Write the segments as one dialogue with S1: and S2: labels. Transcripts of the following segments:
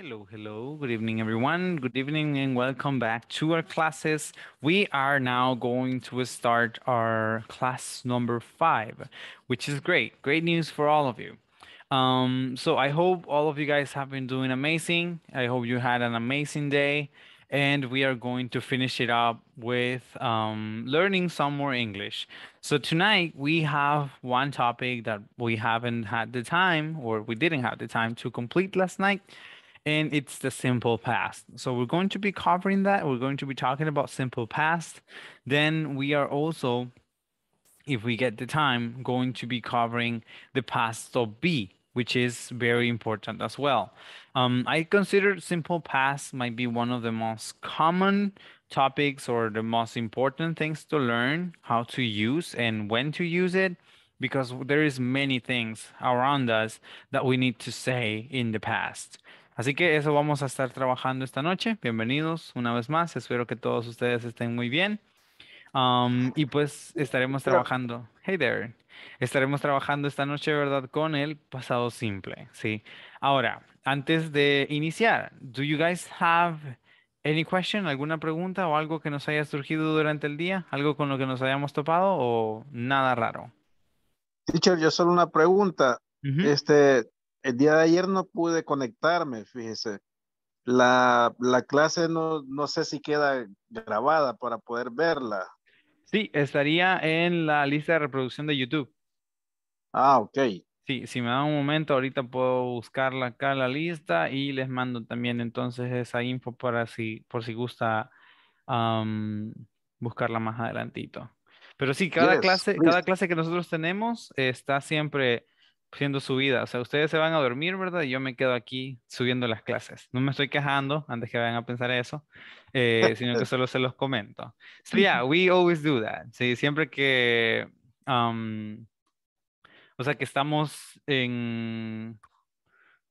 S1: Hello, hello. Good evening, everyone. Good evening and welcome back to our classes. We are now going to start our class number five, which is great. Great news for all of you. Um, so I hope all of you guys have been doing amazing. I hope you had an amazing day. And we are going to finish it up with um, learning some more English. So tonight we have one topic that we haven't had the time or we didn't have the time to complete last night and it's the simple past. So we're going to be covering that. We're going to be talking about simple past. Then we are also, if we get the time, going to be covering the past of be, which is very important as well. Um, I consider simple past might be one of the most common topics or the most important things to learn how to use and when to use it because there is many things around us that we need to say in the past Así que eso vamos a estar trabajando esta noche. Bienvenidos una vez más. Espero que todos ustedes estén muy bien. Um, y pues estaremos trabajando. Hey there. Estaremos trabajando esta noche, ¿verdad? Con el pasado simple. Sí. Ahora, antes de iniciar, ¿do you guys have any question, alguna pregunta o algo que nos haya surgido durante el día? ¿Algo con lo que nos hayamos topado o nada raro?
S2: Teacher, yo solo una pregunta. Este, el día de ayer no pude conectarme, fíjese. La, clase no, sé si
S1: queda grabada para poder verla. Sí, estaría en la lista de reproducción de YouTube. Ah, ok. Sí, si me da un momento, ahorita puedo buscarla acá la lista y les mando también entonces esa info para si, por si gusta buscarla más adelantito. Pero sí, cada clase, cada clase que nosotros tenemos está siempre siendo su vida. O sea, ustedes se van a dormir, ¿verdad? Y yo me quedo aquí subiendo las clases. No me estoy quejando antes que vayan a pensar eso, eh, sino que solo se los comento. So, we always do that. Sí, siempre que. Um, o sea, que estamos en.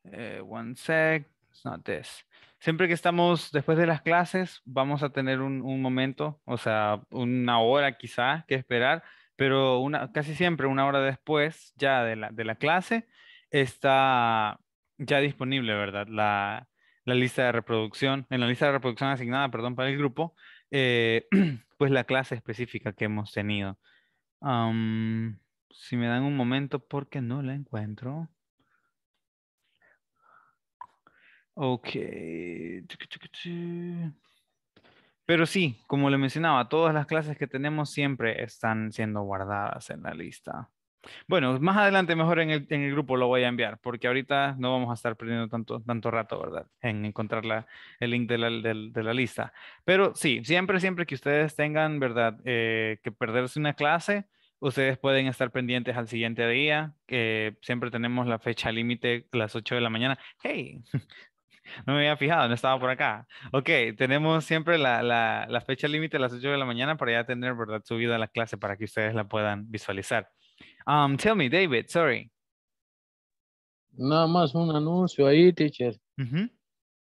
S1: Eh, one sec, it's not this. Siempre que estamos después de las clases, vamos a tener un, un momento, o sea, una hora quizá que esperar pero casi siempre una hora después ya de la, clase está ya disponible, ¿verdad? La, lista de reproducción, en la lista de reproducción asignada, perdón, para el grupo, eh, pues la clase específica que hemos tenido. si me dan un momento porque no la encuentro. Ok. Pero sí, como le mencionaba, todas las clases que tenemos siempre están siendo guardadas en la lista. Bueno, más adelante mejor en el, grupo lo voy a enviar, porque ahorita no vamos a estar perdiendo tanto, tanto rato, ¿verdad? En encontrar el link de la, lista. Pero sí, siempre, siempre que ustedes tengan, ¿verdad? Eh, que perderse una clase, ustedes pueden estar pendientes al siguiente día, que siempre tenemos la fecha límite, las 8 de la mañana. Hey, No me había fijado, no estaba por acá. Ok, tenemos siempre la, fecha límite a las 8 de la mañana para ya tener, ¿verdad?, subida la clase para que ustedes la puedan visualizar. Um, tell me, David, sorry.
S2: Nada más un anuncio ahí, teacher.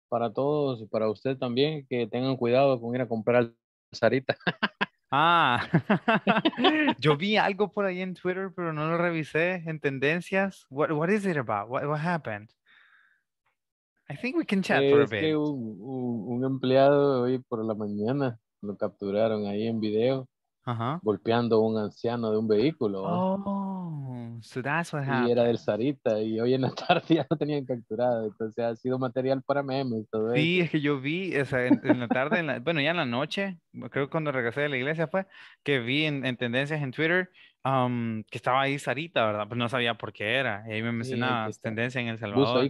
S1: Para todos y para usted también, que tengan cuidado
S2: con ir a comprar Sarita.
S1: Ah, yo vi algo por ahí en Twitter, pero no lo revisé en tendencias. What, what is it about? What, what happened? I think we can chat for a bit. Que
S2: un, un, empleado hoy por la mañana lo capturaron ahí en video uh-huh. golpeando a un anciano de un vehículo.
S1: Oh,
S2: so that's what happened. Y era del Sarita y hoy en la tarde ya lo tenían capturado. Entonces ha sido material para memes. sí,
S1: es que yo vi en, la tarde, bueno, ya en la noche, creo que cuando regresé de la iglesia fue que vi en, tendencias en Twitter. Um, que estaba ahí Sarita, ¿verdad? Pues no sabía por qué era. Y ahí me mencionaba tendencias tendencia en El Salvador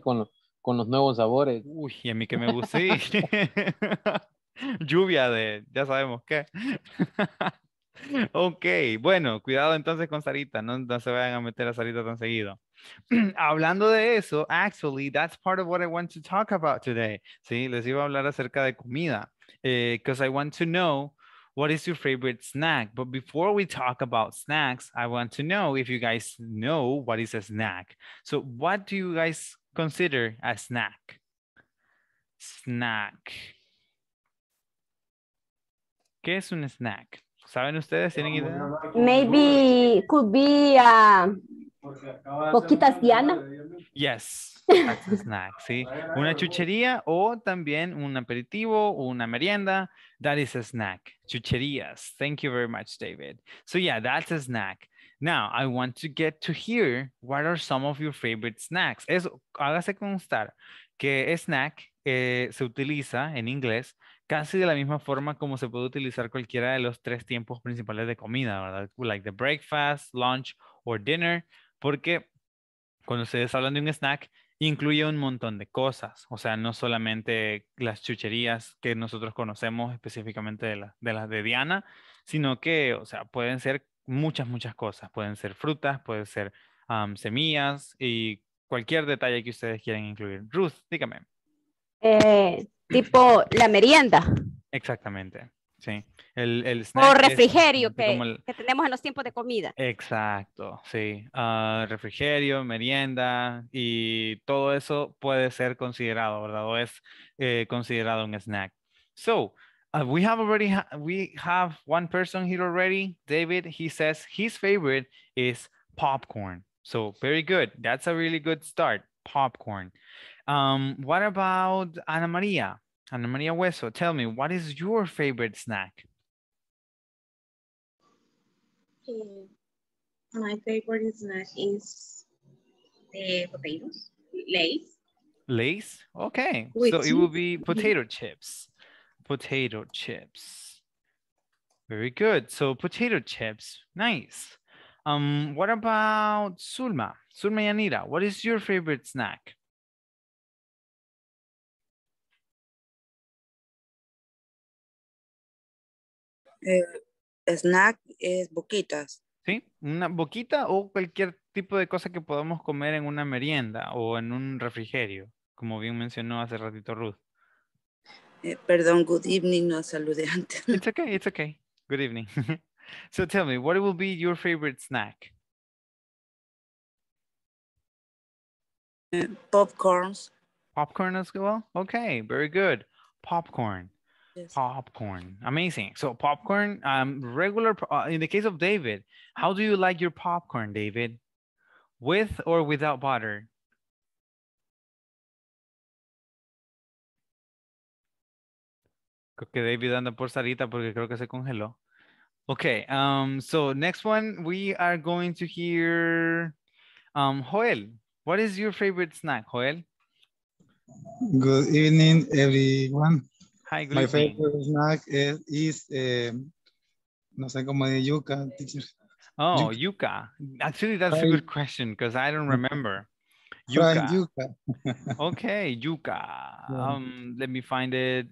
S1: con los nuevos sabores. Uy, a mí que me gusta. Lluvia de, ya sabemos qué. ok, bueno, cuidado entonces con Sarita, no, se vayan a meter a Sarita tan seguido. Hablando de eso, actually, that's part of what I want to talk about today. Sí, les iba a hablar acerca de comida, because eh, I want to know what is your favorite snack? But before we talk about snacks, I want to know if you guys know what is a snack. So, what do you guys Consider a snack. Snack. ¿Qué es un snack? ¿Saben ustedes? ¿Tienen idea? Pues,
S2: Maybe could be uh, a poquitas Diana.
S1: Yes, that's a snack, sí. Una chuchería o también un aperitivo o una merienda. That is a snack. Chucherías. Thank you very much, David. So yeah, that's a snack. Now, I want to get to hear what are some of your favorite snacks. Eso, hágase constar que snack eh, se utiliza en inglés casi de la misma forma como se puede utilizar cualquiera de los tres tiempos principales de comida, ¿verdad? Like the breakfast, lunch or dinner, porque cuando ustedes hablan de un snack, incluye un montón de cosas, o sea, no solamente las chucherías que nosotros conocemos específicamente de, de las de Diana, sino que, o sea, pueden ser muchas, muchas cosas. Pueden ser frutas, pueden ser semillas y cualquier detalle que ustedes quieran incluir. Ruth, dígame. Eh, tipo la merienda. Exactamente. Sí. El, o refrigerio que,
S2: tenemos en los tiempos de comida.
S1: Exacto, sí. Ah, refrigerio, merienda y todo eso puede ser considerado, ¿verdad? O es eh, considerado un snack. So, Uh, we have already, ha we have one person here already, David. He says his favorite is popcorn. So very good. That's a really good start, popcorn. Um, what about Ana Maria? Ana Maria Hueso, tell me, what is your favorite snack?
S2: Hmm, my favorite snack is the eh, potatoes, lace.
S1: Lace? Okay. With so it will be potato chips. potato chips. Very good. So potato chips, nice. Um, what about Sulma? Sulma Yanira, what is your favorite snack?
S2: Eh, snack es boquitas.
S1: Sí, una boquita o cualquier tipo de cosa que podamos comer en una merienda o en un refrigerio, como bien mencionó hace ratito Ruth. Eh, perdón, good evening, no saludé antes. It's okay, it's okay. Good evening. so tell me, what will be your favorite snack? Eh, popcorns. Popcorn as well? Okay, very good. Popcorn. Yes. Popcorn. Amazing. So popcorn, um, regular, uh, in the case of David, how do you like your popcorn, David? With or without butter? Creo que David anda por Sarita porque creo que se congeló. Okay, um, so next one, we are going to hear um, Joel. What is your favorite snack, Joel? Good evening, everyone. Hi, good My evening. favorite snack is, is eh, no sé cómo de yuca, teacher. Oh, yuca. yuca. Actually, that's Fried. a good question because I don't remember. Yuca. Fried yuca. okay, yuca. Yeah. Um, let me find it.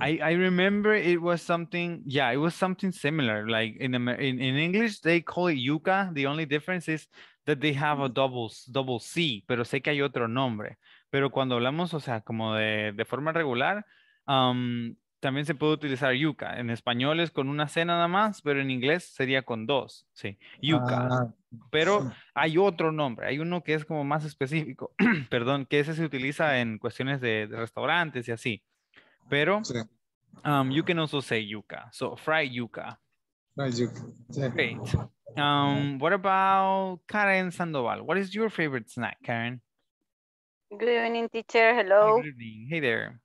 S1: I, remember it was something, yeah, it was something similar. Like in, in, English, they call it yuca. The only difference is that they have a mm. double, double C, pero sé que hay otro nombre. Pero cuando hablamos, o sea, como de, forma regular, um, también se puede utilizar yuca. En español es con una C nada más, pero en inglés sería con dos, sí, yuca. Ah, pero hay otro nombre, hay uno que es como más específico, perdón, que ese se utiliza en cuestiones de, de restaurantes y así. Pero sí. um, you can also say yuca. So fried yuca. Fried yuca. Yeah. Great. Um, what about Karen Sandoval? What is your favorite snack, Karen? Good evening, teacher. Hello. Good evening. Hey there.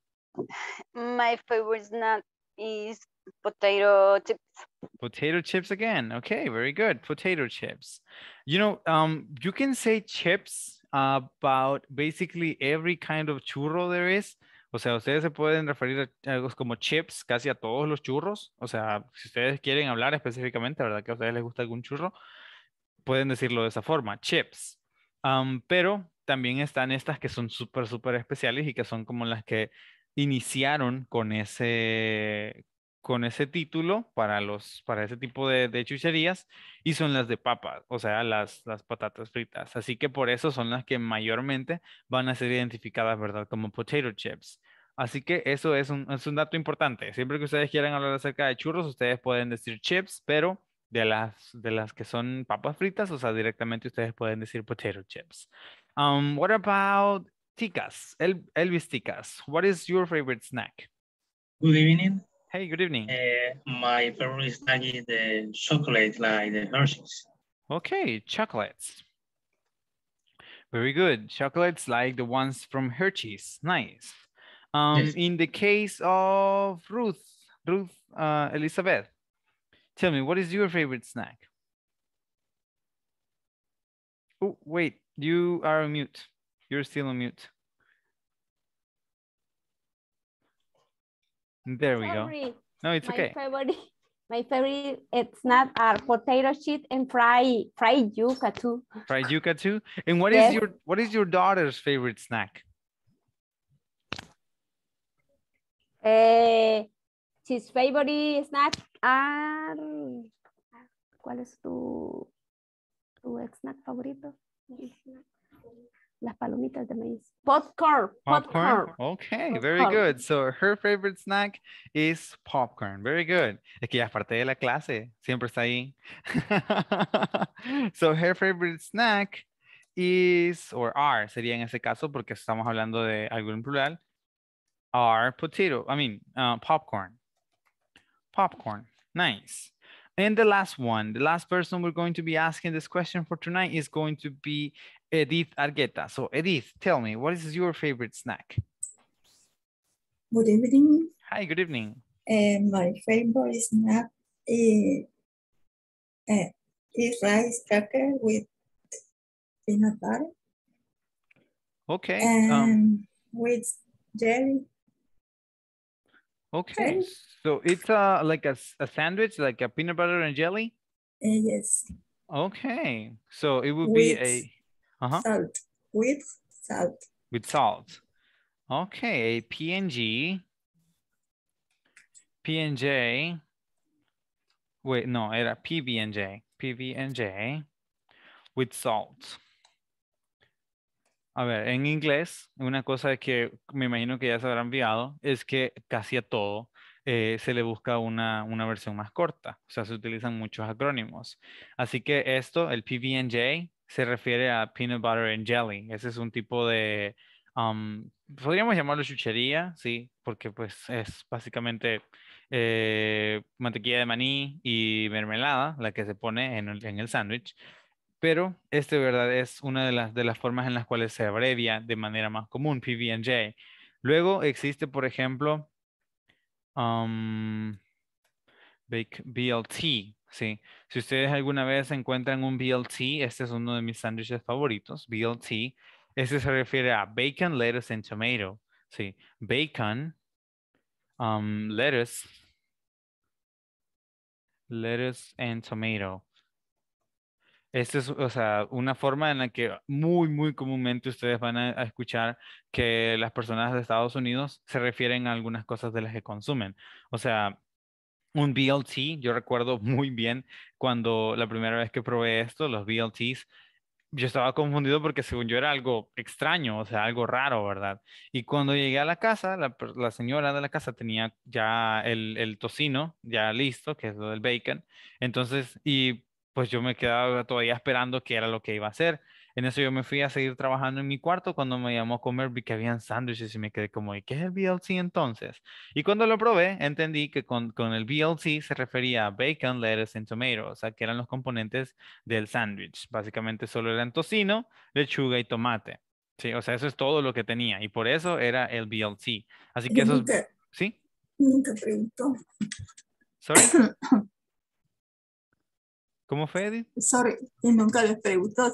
S1: My favorite snack is potato chips. Potato chips again. Okay, very good. Potato chips. You know, um, you can say chips uh, about basically every kind of churro there is. O sea, ustedes se pueden referir a algo como chips casi a todos los churros. O sea, si ustedes quieren hablar específicamente, ¿verdad? Que a ustedes les gusta algún churro, pueden decirlo de esa forma, chips. pero también están estas que son súper, súper especiales y que son como las que iniciaron con ese, con ese título para, los, para ese tipo de, de, chucherías y son las de papas, o sea, las, las patatas fritas. Así que por eso son las que mayormente van a ser identificadas, ¿verdad? Como potato chips. Así que eso es un, es un dato importante. Siempre que ustedes quieran hablar acerca de churros, ustedes pueden decir chips, pero de las, de las que son papas fritas, o sea, directamente ustedes pueden decir potato chips. Um, what about ticas? El, Elvis ticas. What is your favorite snack? Good evening. Hey, good evening. Uh, my favorite snack is the chocolate, like the Hershey's. Okay, chocolates. Very good. Chocolates like the ones from Hershey's. Nice. Um, yes. In the case of Ruth, Ruth uh, Elizabeth, tell me, what is your favorite snack? Oh, wait, you are on mute. You're still on mute. There we Sorry. go. No, it's my okay.
S2: Favorite, my favorite it's not our uh, potato chip and fry fried yuca too.
S1: Fried yuca too. And what yes. is your what is your daughter's favorite snack?
S2: Uh, his favorite snack are ¿Cuál es tu tu snack favorito? las palomitas de maíz. Popcorn. Popcorn.
S1: Okay, very good. So her favorite snack is popcorn. Very good. Es que ya parte de la clase. Siempre está ahí. so her favorite snack is, or are, sería en ese caso porque estamos hablando de algo en plural, are potato, I mean, uh, popcorn. Popcorn. Nice. And the last one, the last person we're going to be asking this question for tonight is going to be Edith Argueta. So Edith, tell me, what is your favorite snack?
S2: Good evening.
S1: Hi, good evening.
S2: Uh, my favorite snack is, uh, is rice cracker with peanut butter.
S1: Okay. Um, and um,
S2: with jelly.
S1: Okay. Jelly. So it's uh, like a, a sandwich, like a peanut butter and jelly?
S2: Uh, yes.
S1: Okay. So it would with, be a Salt. With salt. With salt. Ok, PNG. PNJ. Wait, no, era PBNJ. PBNJ. With salt. A ver, en inglés, una cosa que me imagino que ya se habrá enviado es que casi a todo eh, se le busca una, una, versión más corta. O sea, se utilizan muchos acrónimos. Así que esto, el PBNJ, se refiere a peanut butter and jelly. Ese es un tipo de, um, podríamos llamarlo chuchería, sí, porque pues es básicamente eh, mantequilla de maní y mermelada, la que se pone en el, el sándwich. Pero este, ¿verdad? Es una de las, de las formas en las cuales se abrevia de manera más común, PB&J. Luego existe, por ejemplo, um, Bake BLT, Sí, si ustedes alguna vez encuentran un BLT, este es uno de mis sándwiches favoritos, BLT. Este se refiere a bacon, lettuce and tomato. Sí, bacon, um, lettuce, lettuce and tomato. Esta es, o sea, una forma en la que muy, muy comúnmente ustedes van a, escuchar que las personas de Estados Unidos se refieren a algunas cosas de las que consumen. O sea, un BLT. Yo recuerdo muy bien cuando la primera vez que probé esto, los BLTs, yo estaba confundido porque según yo era algo extraño, o sea, algo raro, ¿verdad? Y cuando llegué a la casa, la, señora de la casa tenía ya el, el, tocino ya listo, que es lo del bacon. Entonces, y pues yo me quedaba todavía esperando qué era lo que iba a hacer. En eso yo me fui a seguir trabajando en mi cuarto cuando me llamó a comer vi que habían sándwiches y me quedé como, ¿y qué es el BLC entonces? Y cuando lo probé, entendí que con, con el BLC se refería a bacon, lettuce and tomato, o sea, que eran los componentes del sándwich. Básicamente solo eran tocino, lechuga y tomate. Sí, o sea, eso es todo lo que tenía y por eso era el BLC. Así que eso... ¿Sí?
S2: Nunca preguntó.
S1: ¿Sorry? ¿Cómo fue, Edith?
S2: Sorry, nunca les preguntó.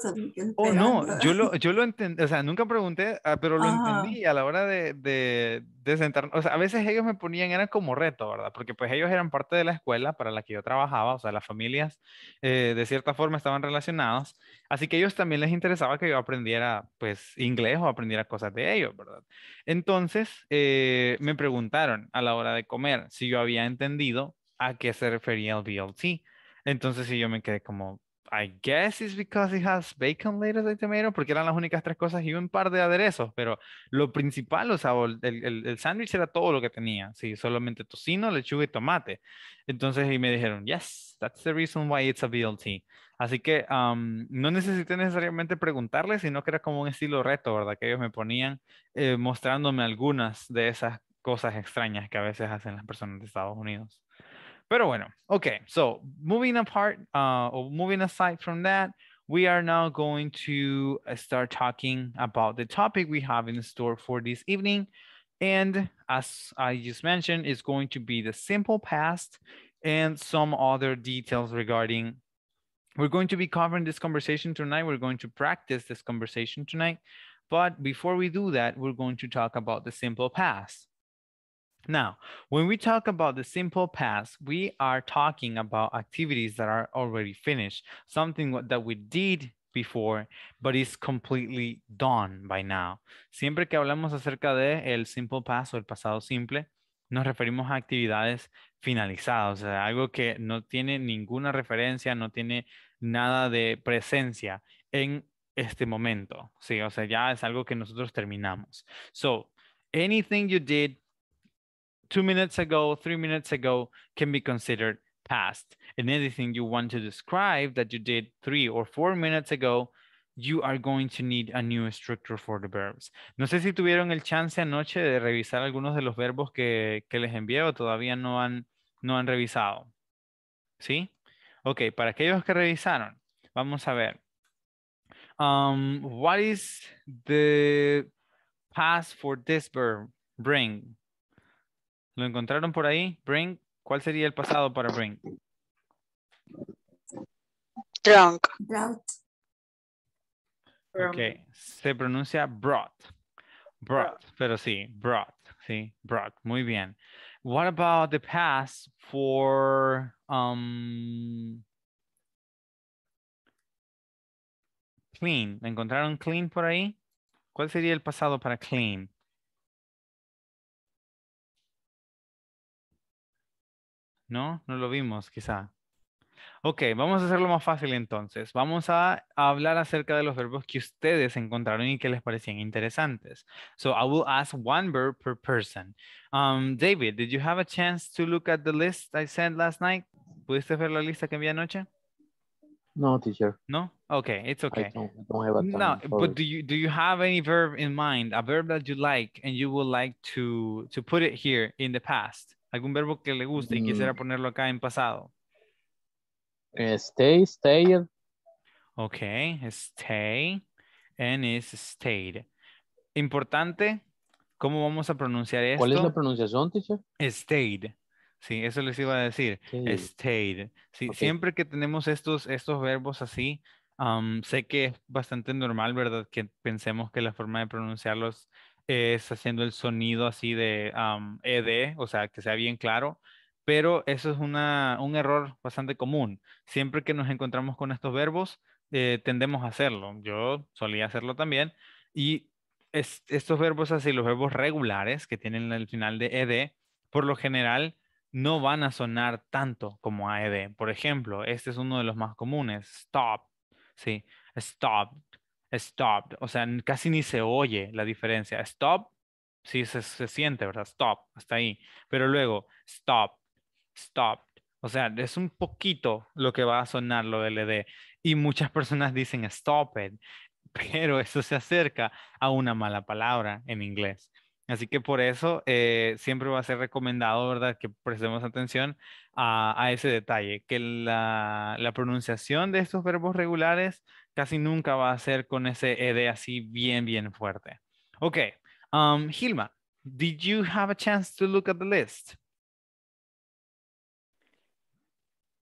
S2: Oh, no,
S1: yo lo, yo lo entendí, o sea, nunca pregunté, ah, pero lo entendí a la hora de, de, de sentarnos. O sea, a veces ellos me ponían, era como reto, ¿verdad? Porque pues ellos eran parte de la escuela para la que yo trabajaba, o sea, las familias eh, de cierta forma estaban relacionadas, así que a ellos también les interesaba que yo aprendiera, pues, inglés o aprendiera cosas de ellos, ¿verdad? Entonces, eh, me preguntaron a la hora de comer si yo había entendido a qué se refería el BLT. Entonces sí, yo me quedé como, I guess it's because it has bacon, lettuce, and tomato, porque eran las únicas tres cosas y un par de aderezos, pero lo principal, o sea, el, el, sándwich era todo lo que tenía, sí, solamente tocino, lechuga y tomate. Entonces, y me dijeron, yes, that's the reason why it's a BLT. Así que no necesité necesariamente preguntarles, sino que era como un estilo reto, ¿verdad? Que ellos me ponían eh, mostrándome algunas de esas cosas extrañas que a veces hacen las personas de Estados Unidos. Pero bueno, okay, so moving apart uh, or moving aside from that, we are now going to uh, start talking about the topic we have in store for this evening. And as I just mentioned, it's going to be the simple past and some other details regarding. We're going to be covering this conversation tonight. We're going to practice this conversation tonight. But before we do that, we're going to talk about the simple past. Now, when we talk about the simple past, we are talking about activities that are already finished, something that we did before, but is completely done by now. Siempre que hablamos acerca de el simple past o el pasado simple, nos referimos a actividades finalizadas, o sea, algo que no tiene ninguna referencia, no tiene nada de presencia en este momento. Sí, o sea, ya es algo que nosotros terminamos. So, anything you did two minutes ago, three minutes ago can be considered past. And anything you want to describe that you did three or four minutes ago, you are going to need a new structure for the verbs. No sé si tuvieron el chance anoche de revisar algunos de los verbos que, que les envié o todavía no han, no han revisado. ¿Sí? Ok, para aquellos que revisaron, vamos a ver. Um, what is the past for this verb? Bring. ¿Lo encontraron por ahí, Bring, ¿Cuál sería el pasado para bring? Drunk. Ok, se pronuncia brought. Brought, pero sí, brought, sí, brought. Muy bien. What about the past for um, clean? ¿Encontraron clean por ahí? ¿Cuál sería el pasado para clean? ¿no? No lo vimos, quizá. Ok, vamos a hacerlo más fácil entonces. Vamos a, hablar acerca de los verbos que ustedes encontraron y que les parecían interesantes. So I will ask one verb per person. Um, David, did you have a chance to look at the list I sent last night? ¿Pudiste ver la lista que envié anoche? No, teacher. No? Okay, it's okay. no, but do you do you have any verb in mind? A verb that you like and you would like to to put it here in the past? algún verbo que le guste y quisiera mm. ponerlo acá en pasado. Stay, stayed. Ok, stay and is stayed. Importante, ¿cómo vamos a pronunciar esto? ¿Cuál es la pronunciación, teacher? Stayed. Sí, eso les iba a decir. Stayed. Sí, siempre que tenemos estos, estos verbos así, um, sé que es bastante normal, ¿verdad? Que pensemos que la forma de pronunciarlos es haciendo el sonido así de ED, o sea, que sea bien claro, pero eso es un error bastante común. Siempre que nos encontramos con estos verbos, eh, tendemos a hacerlo. Yo solía hacerlo también. Y estos verbos así, los verbos regulares que tienen el final de ED, por lo general no van a sonar tanto como a ED. Por ejemplo, este es uno de los más comunes, stop. Sí, stop stopped, o sea, casi ni se oye la diferencia. Stop, sí se, siente, ¿verdad? Stop, hasta ahí. Pero luego, stop, stop. O sea, es un poquito lo que va a sonar lo LD. Y muchas personas dicen stop it, pero eso se acerca a una mala palabra en inglés. Así que por eso eh, siempre va a ser recomendado, ¿verdad?, que prestemos atención a, ese detalle, que la, pronunciación de estos verbos regulares casi nunca va a ser con ese ED así bien, bien fuerte. Ok, um, Hilma, did you have a chance to look at the list?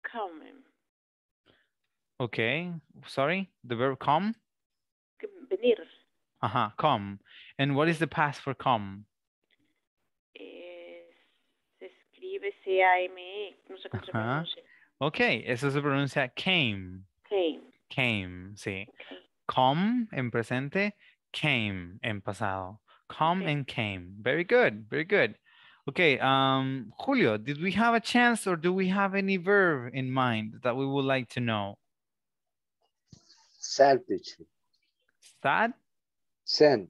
S1: come Okay, sorry, the verb come? Venir. Ajá, come. And what is the past for come? se escribe C-A-M-E,
S2: no sé cómo se pronuncia.
S1: Ok, eso se pronuncia came. Came. came, sí. Come en presente, came en pasado. Come okay. and came. Very good, very good. Okay, um, Julio, did we have a chance or do we have any verb in mind that we would like to know?
S2: Sad, teacher.
S1: Sad? Send.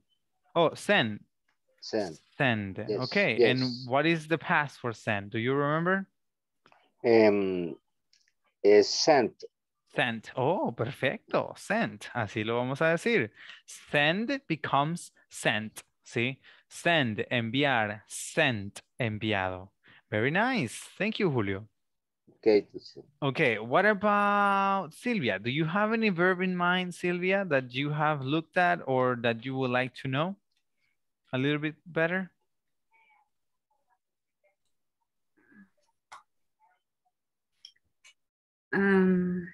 S1: Oh, send. Send. Send. Yes. Okay, yes. and what is the past for send? Do you remember? Um, is sent sent. Oh, perfecto, sent. Así lo vamos a decir. Send becomes sent, ¿sí? Send, enviar, sent, enviado. Very nice. Thank you, Julio. Okay. Okay, what about Silvia? Do you have any verb in mind, Silvia, that you have looked at or that you would like to know a little bit better? Um,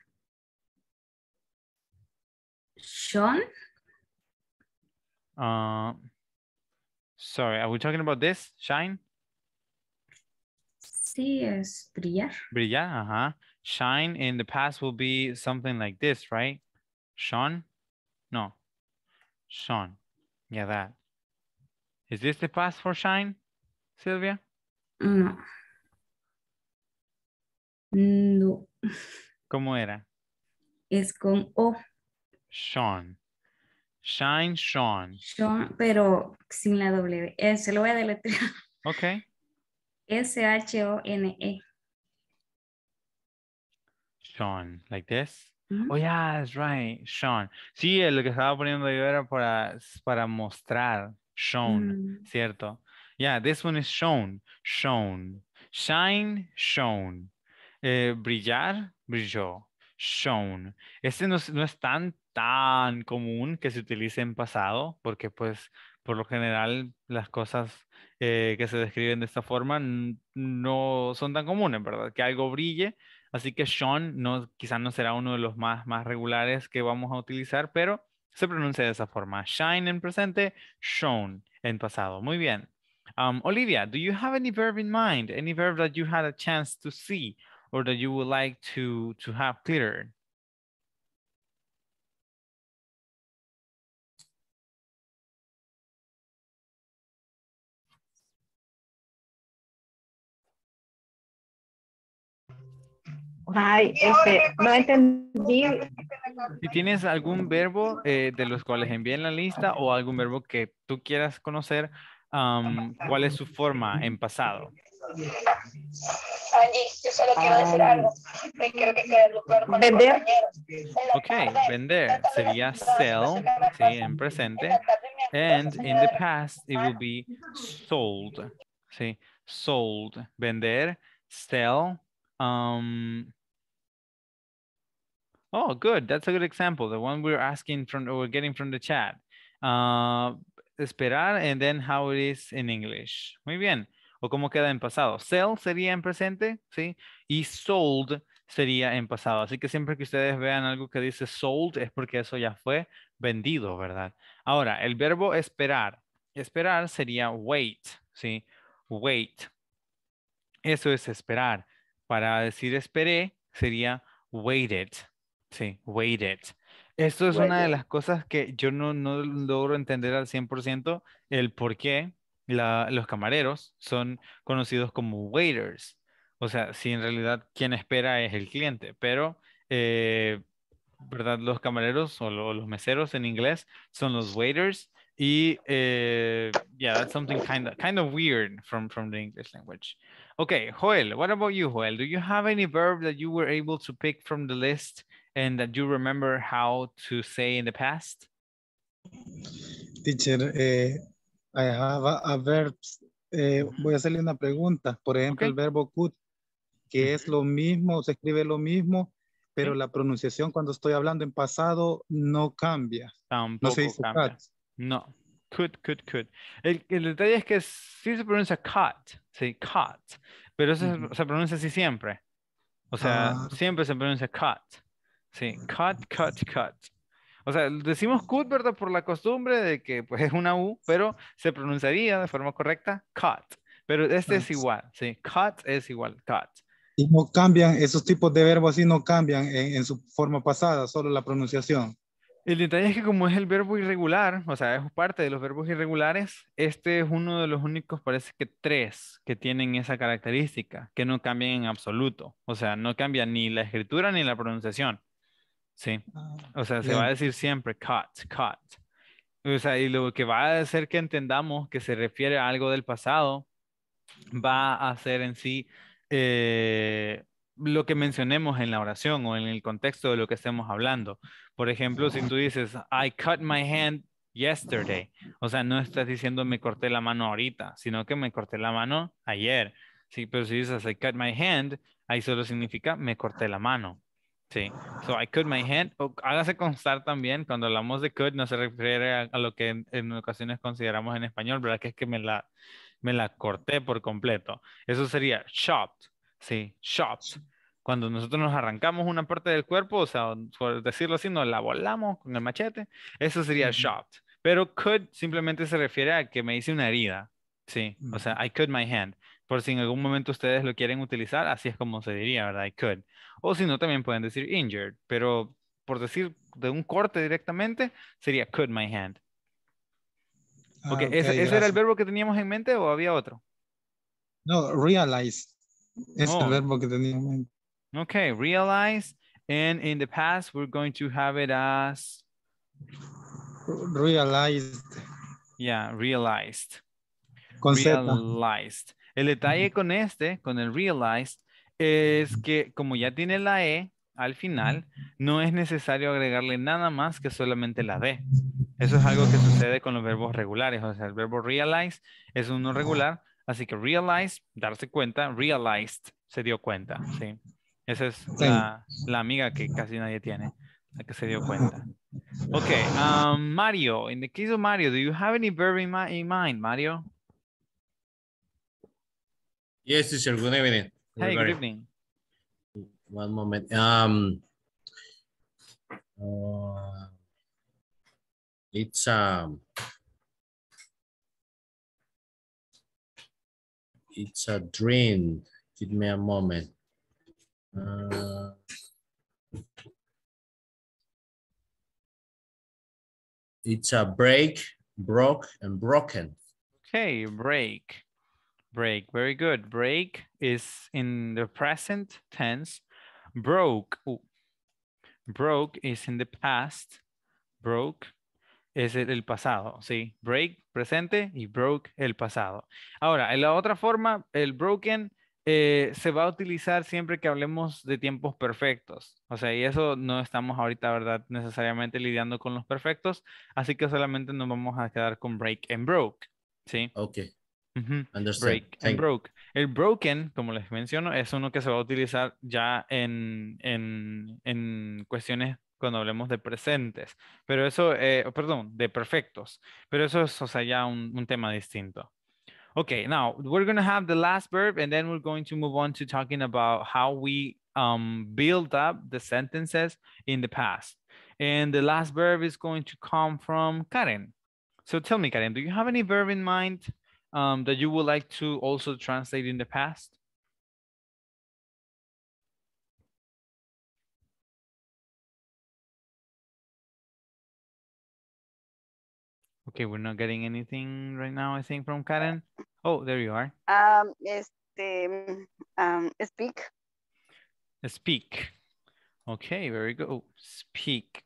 S1: John? Uh, sorry, are we talking about this? Shine?
S2: Sí, es brillar.
S1: Brillar, uh-huh. Shine in the past will be something like this, right? Sean? No. Sean. Yeah, that. Is this the past for shine, Sylvia? No. No. ¿Cómo era?
S2: Es con O.
S1: Sean. Shine Sean.
S2: Sean, pero sin la W. se lo voy a deletrear. Ok. S-H-O-N-E.
S1: Sean, like this. Oh, yeah, that's right. Sean. Sí, lo que estaba poniendo yo era para, para mostrar. Sean. ¿cierto? Yeah, this one is shown. Shown. Shine, Sean. Eh, brillar, brilló. Sean. Este no, no es tan tan común que se utilice en pasado, porque pues por lo general las cosas eh, que se describen de esta forma no son tan comunes, ¿verdad? Que algo brille. Así que Sean no, quizás no será uno de los más, más regulares que vamos a utilizar, pero se pronuncia de esa forma. Shine en presente, shone en pasado. Muy bien. Um, Olivia, do you have any verb in mind? Any verb that you had a chance to see or that you would like to, to have cleared?
S2: Ay, este, no entendí.
S1: Si tienes algún verbo eh, de los cuales envié en la lista o algún verbo que tú quieras conocer, ¿cuál es su forma en pasado? vender. Ok, vender sería sell, en presente. And in the past, it will be sold. Sí, sold. Vender, sell, Oh, good. That's a good example. The one we're asking from or getting from the chat. Ah, esperar and then how it is in English. Muy bien. O cómo queda en pasado. Sell sería en presente, ¿sí? Y sold sería en pasado. Así que siempre que ustedes vean algo que dice sold es porque eso ya fue vendido, ¿verdad? Ahora, el verbo esperar. Esperar sería wait, ¿sí? Wait. Eso es esperar. Para decir esperé sería waited, Sí, weighted. Esto es una de las cosas que yo no, logro entender al 100% el por qué los camareros son conocidos como waiters. O sea, si en realidad quien espera es el cliente, pero eh, ¿verdad? Los camareros o los meseros en inglés son los waiters y eh, yeah, that's something kind of kind of weird from from the English language. Okay, Joel, what about you, Joel? Do you have any verb that you were able to pick from the list and that you remember how to say in the past?
S2: Teacher, eh, I
S1: have a, verb. Eh, voy a hacerle una pregunta. Por ejemplo, el verbo could, que es lo mismo, se escribe lo mismo, pero la pronunciación cuando estoy hablando en pasado no cambia. Tampoco no se dice cambia. Cut. No. Could, could, could. El, detalle es que sí se pronuncia cut, sí, cut, pero se, pronuncia así siempre. O sea, ah. siempre se pronuncia cut. Sí, cut, cut, cut. O sea, decimos cut, ¿verdad? Por la costumbre de que pues, es una U, pero se pronunciaría de forma correcta cut. Pero este es igual, sí. Cut es igual, cut. Y no cambian, esos tipos de verbos así no cambian en, en su forma pasada, solo la pronunciación. El detalle es que como es el verbo irregular, o sea, es parte de los verbos irregulares, este es uno de los únicos, parece que tres, que tienen esa característica, que no cambian en absoluto. O sea, no cambia ni la escritura ni la pronunciación. Sí. Ah, o sea, se va a decir siempre cut, cut, O sea, y lo que va a hacer que entendamos que se refiere a algo del pasado va a ser en sí eh, lo que mencionemos en la oración o en el contexto de lo que estemos hablando. Por ejemplo, si tú dices, I cut my hand yesterday. O sea, no estás diciendo me corté la mano ahorita, sino que me corté la mano ayer. Sí, pero si dices, I cut my hand, ahí solo significa me corté la mano. Sí. So I cut my hand. O, hágase constar también, cuando hablamos de cut, no se refiere a, lo que en, ocasiones consideramos en español, ¿verdad? Que es que me la, me la corté por completo. Eso sería chopped. Sí, chopped. Cuando nosotros nos arrancamos una parte del cuerpo, o sea, por decirlo así, nos la volamos con el machete, eso sería mm chopped. Pero could simplemente se refiere a que me hice una herida. Sí, o sea, I cut my hand. Por si en algún momento ustedes lo quieren utilizar, así es como se diría, ¿verdad? I could. O si no, también pueden decir injured, pero por decir de un corte directamente, sería cut my hand. Ah, ¿ese, era el verbo que teníamos en mente o había otro? No, realize. Es el verbo que teníamos en mente. Ok, realize. And in the past, we're going to have it as... Realized. Yeah, realized. Concepto. Realized. El detalle con este, con el realized, es que como ya tiene la E al final, no es necesario agregarle nada más que solamente la D. Eso es algo que sucede con los verbos regulares. O sea, el verbo realize es uno regular, así que realize, darse cuenta, realized, se dio cuenta. ¿sí? Esa es La, amiga que casi nadie tiene, la que se dio cuenta. Ok, um, Mario, in the case of Mario, do you have any verb in, mind, Mario? Yes,
S2: teacher, good evening. Hey, good evening. One moment. Um, uh, it's um, it's a drain. Give me a moment. Uh, it's a break, broke, and broken.
S1: Okay, break. break. Very good. Break is in the present tense. Broke. Broke is in the past. Broke es el pasado, ¿sí? Break, presente, y broke, el pasado. Ahora, en la otra forma, el broken eh, se va a utilizar siempre que hablemos de tiempos perfectos. O sea, y eso no estamos ahorita, ¿verdad? Necesariamente lidiando con los perfectos, así que solamente nos vamos a quedar con break and broke, ¿sí? Ok. El broken, como les menciono, es uno que se va a utilizar ya en, en, cuestiones cuando hablemos de presentes, pero eso, eh, perdón, de perfectos, pero eso es, ya un, tema distinto. Okay, now we're going to have the last verb and then we're going to move on to talking about how we um, build up the sentences in the past. And the last verb is going to come from Karen. So tell me, Karen, do you have any verb in mind? um, that you would like to also translate in the past? Okay, we're not getting anything right now, I think, from Karen. Oh, there you are.
S2: Um, este, um, speak.
S1: Speak. Okay, very good. Oh, speak.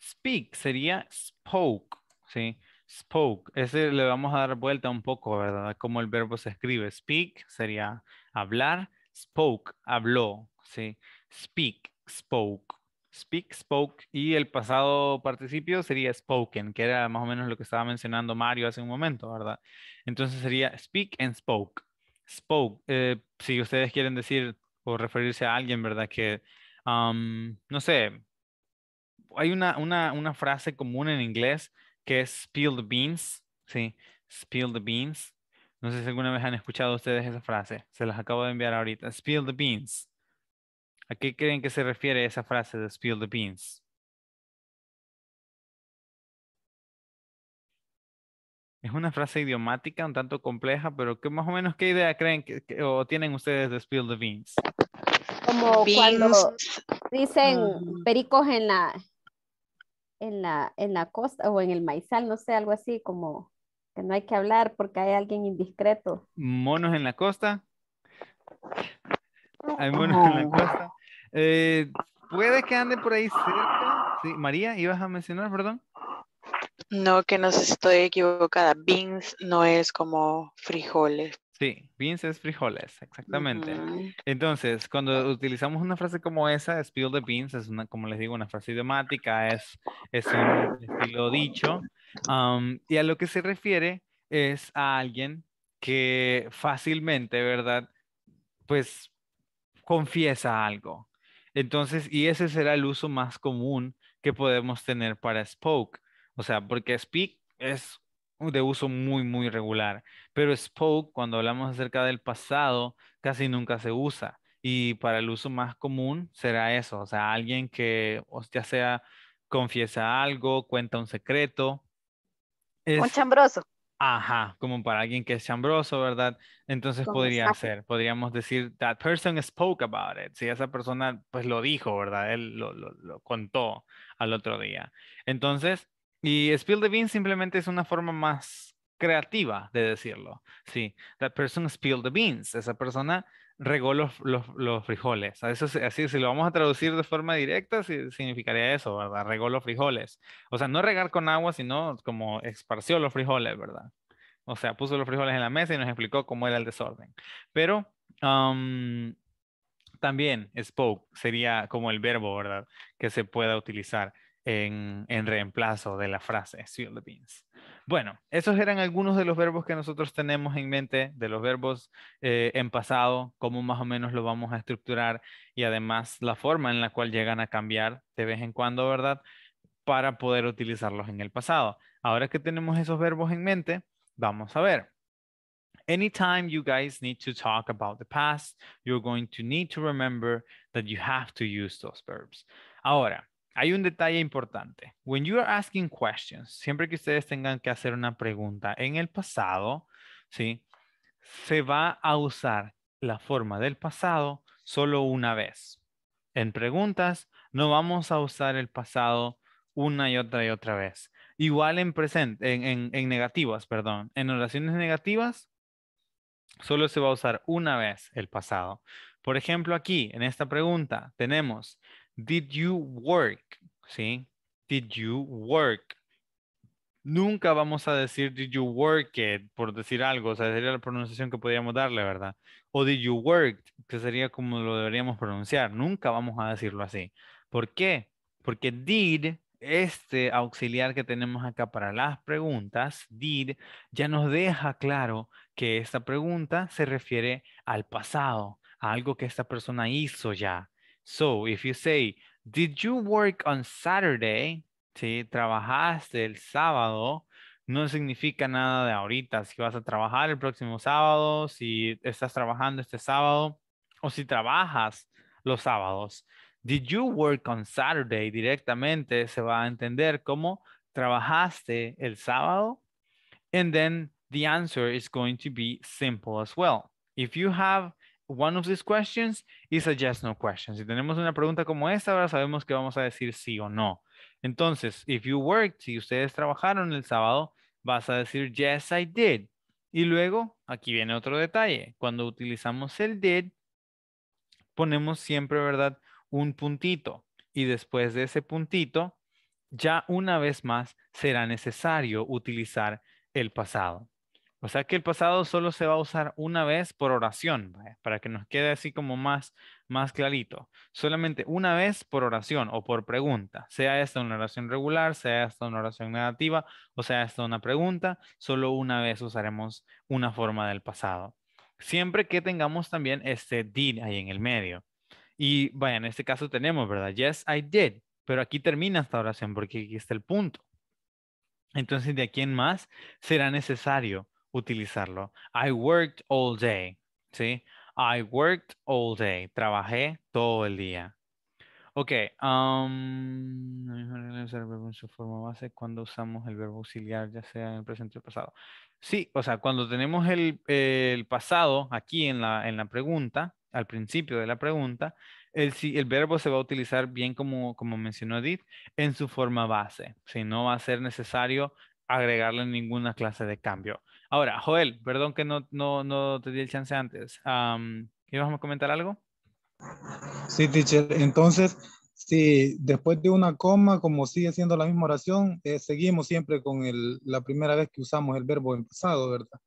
S1: Speak sería spoke, ¿sí? spoke. Ese le vamos a dar vuelta un poco, ¿verdad? Como el verbo se escribe. Speak sería hablar. Spoke, habló, ¿sí? Speak, spoke. Speak, spoke. Y el pasado participio sería spoken, que era más o menos lo que estaba mencionando Mario hace un momento, ¿verdad? Entonces sería speak and spoke. Spoke, eh, si ustedes quieren decir o referirse a alguien, ¿verdad? Que, no sé, hay una, una frase común en inglés que es ¿Spill the Beans, sí, spill the Beans. No sé si alguna vez han escuchado ustedes esa frase, se las acabo de enviar ahorita, Spill the Beans. ¿A qué creen que se refiere esa frase de spill the Beans? Es una frase idiomática, un tanto compleja, pero más o menos qué idea creen o tienen ustedes de spill the beans.
S2: Como cuando dicen mm. pericos en la en la, en la costa o en el maizal, no sé, algo así como que no hay que hablar
S1: porque hay alguien indiscreto. Monos en la costa. Hay monos en la costa. Eh, puede que ande por ahí cerca. Sí, María, ibas a mencionar, perdón. No, que no estoy equivocada. Beans no es como frijoles, Sí, beans es frijoles, exactamente. Entonces, cuando utilizamos una frase como esa, spill the beans, es una, como les digo, una frase idiomática, es, es un estilo dicho. y a lo que se refiere es a alguien que fácilmente, ¿verdad? Pues confiesa algo. Entonces, y ese será el uso más común que podemos tener para spoke. O sea, porque speak es de uso muy, muy regular. Pero spoke, cuando hablamos acerca del pasado, casi nunca se usa. Y para el uso más común será eso, o sea, alguien que ya sea confiesa algo, cuenta un secreto. Es... Un chambroso. Ajá, como para alguien que es chambroso, ¿verdad? Entonces podría ser, podríamos decir, that person spoke about it. Si esa persona pues lo dijo, ¿verdad? Él lo contó al otro día. Entonces, y spill the beans simplemente es una forma más creativa de decirlo. Sí, that person spilled the beans. Esa persona regó los, frijoles. Eso, así, si lo vamos a traducir de forma directa, significaría eso, ¿verdad? Regó los frijoles. O sea, no regar con agua, sino como esparció los frijoles, ¿verdad? O sea, puso los frijoles en la mesa y nos explicó cómo era el desorden. Pero también spoke sería como el verbo, ¿verdad? Que se pueda utilizar en, reemplazo de la frase seal the beans. Bueno, esos eran algunos de los verbos que nosotros tenemos en mente, de los verbos eh, en pasado, cómo más o menos lo vamos a estructurar y además la forma en la cual llegan a cambiar de vez en cuando, ¿verdad? Para poder utilizarlos en el pasado. Ahora que tenemos esos verbos en mente, vamos a ver. Anytime you guys need to talk about the past, you're going to need to remember that you have to use those verbs. Ahora, hay un detalle importante. When you are asking questions, siempre que ustedes tengan que hacer una pregunta en el pasado, ¿sí? Se va a usar la forma del pasado solo una vez. En preguntas no vamos a usar el pasado una y otra y otra vez. Igual en presente, en negativas, perdón. En oraciones negativas solo se va a usar una vez el pasado. Por ejemplo, aquí en esta pregunta tenemos Did you work? ¿Sí? Did you work? Nunca vamos a decir did you work it por decir algo, o sea, sería la pronunciación que podríamos darle, ¿verdad? O did you work, que sería como lo deberíamos pronunciar. Nunca vamos a decirlo así. ¿Por qué? Porque did, este auxiliar que tenemos acá para las preguntas, did, ya nos deja claro que esta pregunta se refiere al pasado, a algo que esta persona hizo ya. So if you say, did you work on Saturday? Si trabajaste el sábado, no significa nada de ahorita. Si vas a trabajar el próximo sábado, si estás trabajando este sábado o si trabajas los sábados. Did you work on Saturday? Directamente se va a entender como trabajaste el sábado. And then the answer is going to be simple as well. If you have one of these questions is a yes no question. Si tenemos una pregunta como esta, ahora sabemos que vamos a decir sí o no. Entonces, if you worked, si ustedes trabajaron el sábado, vas a decir yes I did. Y luego, aquí viene otro detalle. Cuando utilizamos el did, ponemos siempre, ¿verdad? Un puntito. Y después de ese puntito, ya una vez más será necesario utilizar el pasado. O sea que el pasado solo se va a usar una vez por oración, para que nos quede así como más, más clarito. Solamente una vez por oración o por pregunta, sea esta una oración regular, sea esta una oración negativa o sea esta una pregunta, solo una vez usaremos una forma del pasado. Siempre que tengamos también este did ahí en el medio. Y vaya, en este caso tenemos, ¿verdad? Yes, I did. Pero aquí termina esta oración porque aquí está el punto. Entonces, de aquí en más será necesario utilizarlo. I worked all day, ¿sí? I worked all day. Trabajé todo el día. Ok. usar um, el verbo en su forma base cuando usamos el verbo auxiliar, ya sea en el presente o pasado. Sí, o sea, cuando tenemos el, pasado aquí en la, pregunta, al principio de la pregunta, el, verbo se va a utilizar bien como, mencionó Edith, en su forma base. Si no va a ser necesario agregarle ninguna clase de cambio. Ahora, Joel, perdón que no, no, te di el chance antes. Um, a comentar algo? Sí, teacher. Entonces, si después de una coma, como sigue siendo la misma oración, eh, seguimos siempre con la primera vez que usamos el verbo en pasado, ¿verdad?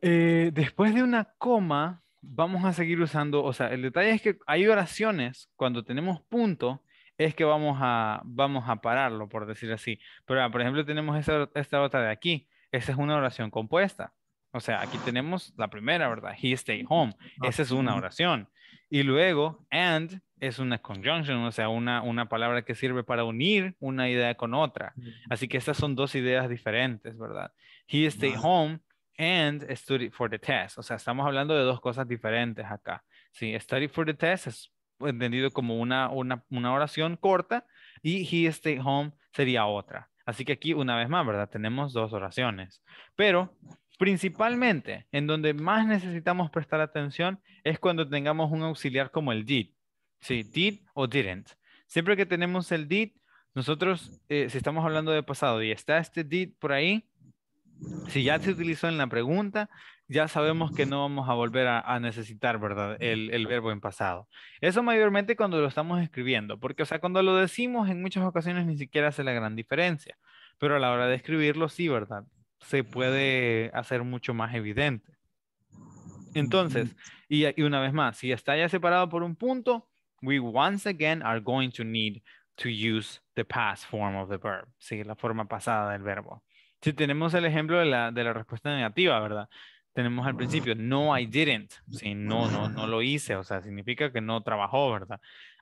S1: Eh, después de una coma, vamos a seguir usando, o sea, el detalle es que hay oraciones cuando tenemos punto, es que vamos a, vamos a pararlo, por decir así. Pero, ah, por ejemplo, tenemos esta, esta otra de aquí. Esa es una oración compuesta. O sea, aquí tenemos la primera, ¿verdad? He stay home. Esa es una oración. Y luego, and es una conjunction, o sea, una, una palabra que sirve para unir una idea con otra. Así que estas son dos ideas diferentes, ¿verdad? He stay home and study for the test. O sea, estamos hablando de dos cosas diferentes acá. Sí, study for the test es entendido como una, una, una oración corta y he stay home sería otra. Así que aquí una vez más, ¿verdad? Tenemos dos oraciones. Pero principalmente en donde más necesitamos prestar atención es cuando tengamos un auxiliar como el did. Sí, did o didn't. Siempre que tenemos el did, nosotros, eh, si estamos hablando de pasado y está este did por ahí, si ya se utilizó en la pregunta, ya sabemos que no vamos a volver a, necesitar, ¿verdad? El, verbo en pasado. Eso mayormente cuando lo estamos escribiendo, porque, o sea, cuando lo decimos en muchas ocasiones ni siquiera hace la gran diferencia, pero a la hora de escribirlo sí, ¿verdad? Se puede hacer mucho más evidente. Entonces, y, y una vez más, si está ya separado por un punto, we once again are going to need to use the past form of the verb, ¿sí? La forma pasada del verbo. Si tenemos el ejemplo de la, de la respuesta negativa, ¿verdad? Tenemos al principio, no, I didn't. Sí, no, no, no lo hice. O sea, significa que no trabajó, ¿verdad?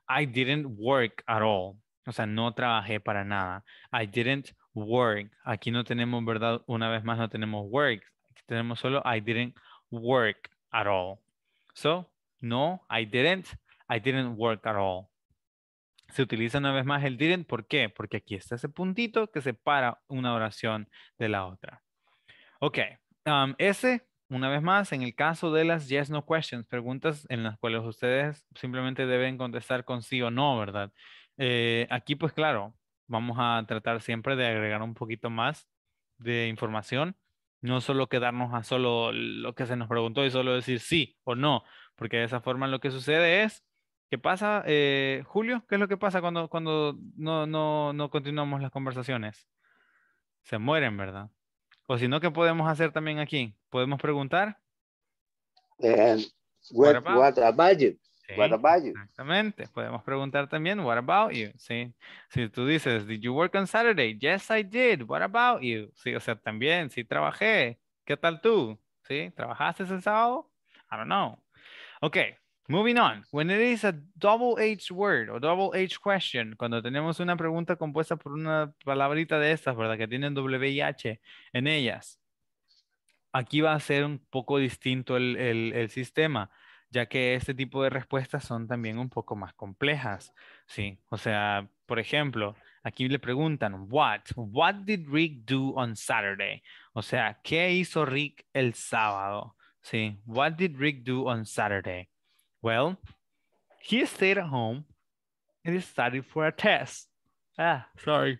S1: I didn't work at all. O sea, no trabajé para nada. I didn't work. Aquí no tenemos, ¿verdad? Una vez más no tenemos work. Aquí tenemos solo I didn't work at all. So, no, I didn't. I didn't work at all se utiliza una vez más el didn't. ¿Por qué? Porque aquí está ese puntito que separa una oración de la otra. Ok, ese, una vez más, en el caso de las yes, no questions, preguntas en las cuales ustedes simplemente deben contestar con sí o no, ¿verdad? Eh, aquí, pues claro, vamos a tratar siempre de agregar un poquito más de información, no solo quedarnos a solo lo que se nos preguntó y solo decir sí o no, porque de esa forma lo que sucede es ¿Qué pasa, eh, Julio? ¿Qué es lo que pasa cuando, cuando no, continuamos las conversaciones? Se mueren, ¿verdad? O si no, ¿qué podemos hacer también aquí? ¿Podemos preguntar?
S2: Eh, what, about?
S1: you? what about Exactamente. Podemos preguntar también, what about you? Sí. Si tú dices, did you work on Saturday? Yes, I did. What about you? Sí, o sea, también, sí trabajé. ¿Qué tal tú? Sí, ¿trabajaste el sábado? I don't know. Okay, Moving on, when it is a double H word o double H question, cuando tenemos una pregunta compuesta por una palabrita de estas, ¿verdad? Que tienen W y H en ellas. Aquí va a ser un poco distinto el, el sistema, ya que este tipo de respuestas son también un poco más complejas, ¿sí? O sea, por ejemplo, aquí le preguntan, what? What did Rick do on Saturday? O sea, ¿qué hizo Rick el sábado? ¿Sí? What did Rick do on Saturday? Well, he stayed at home and he studied for a test. Ah, sorry.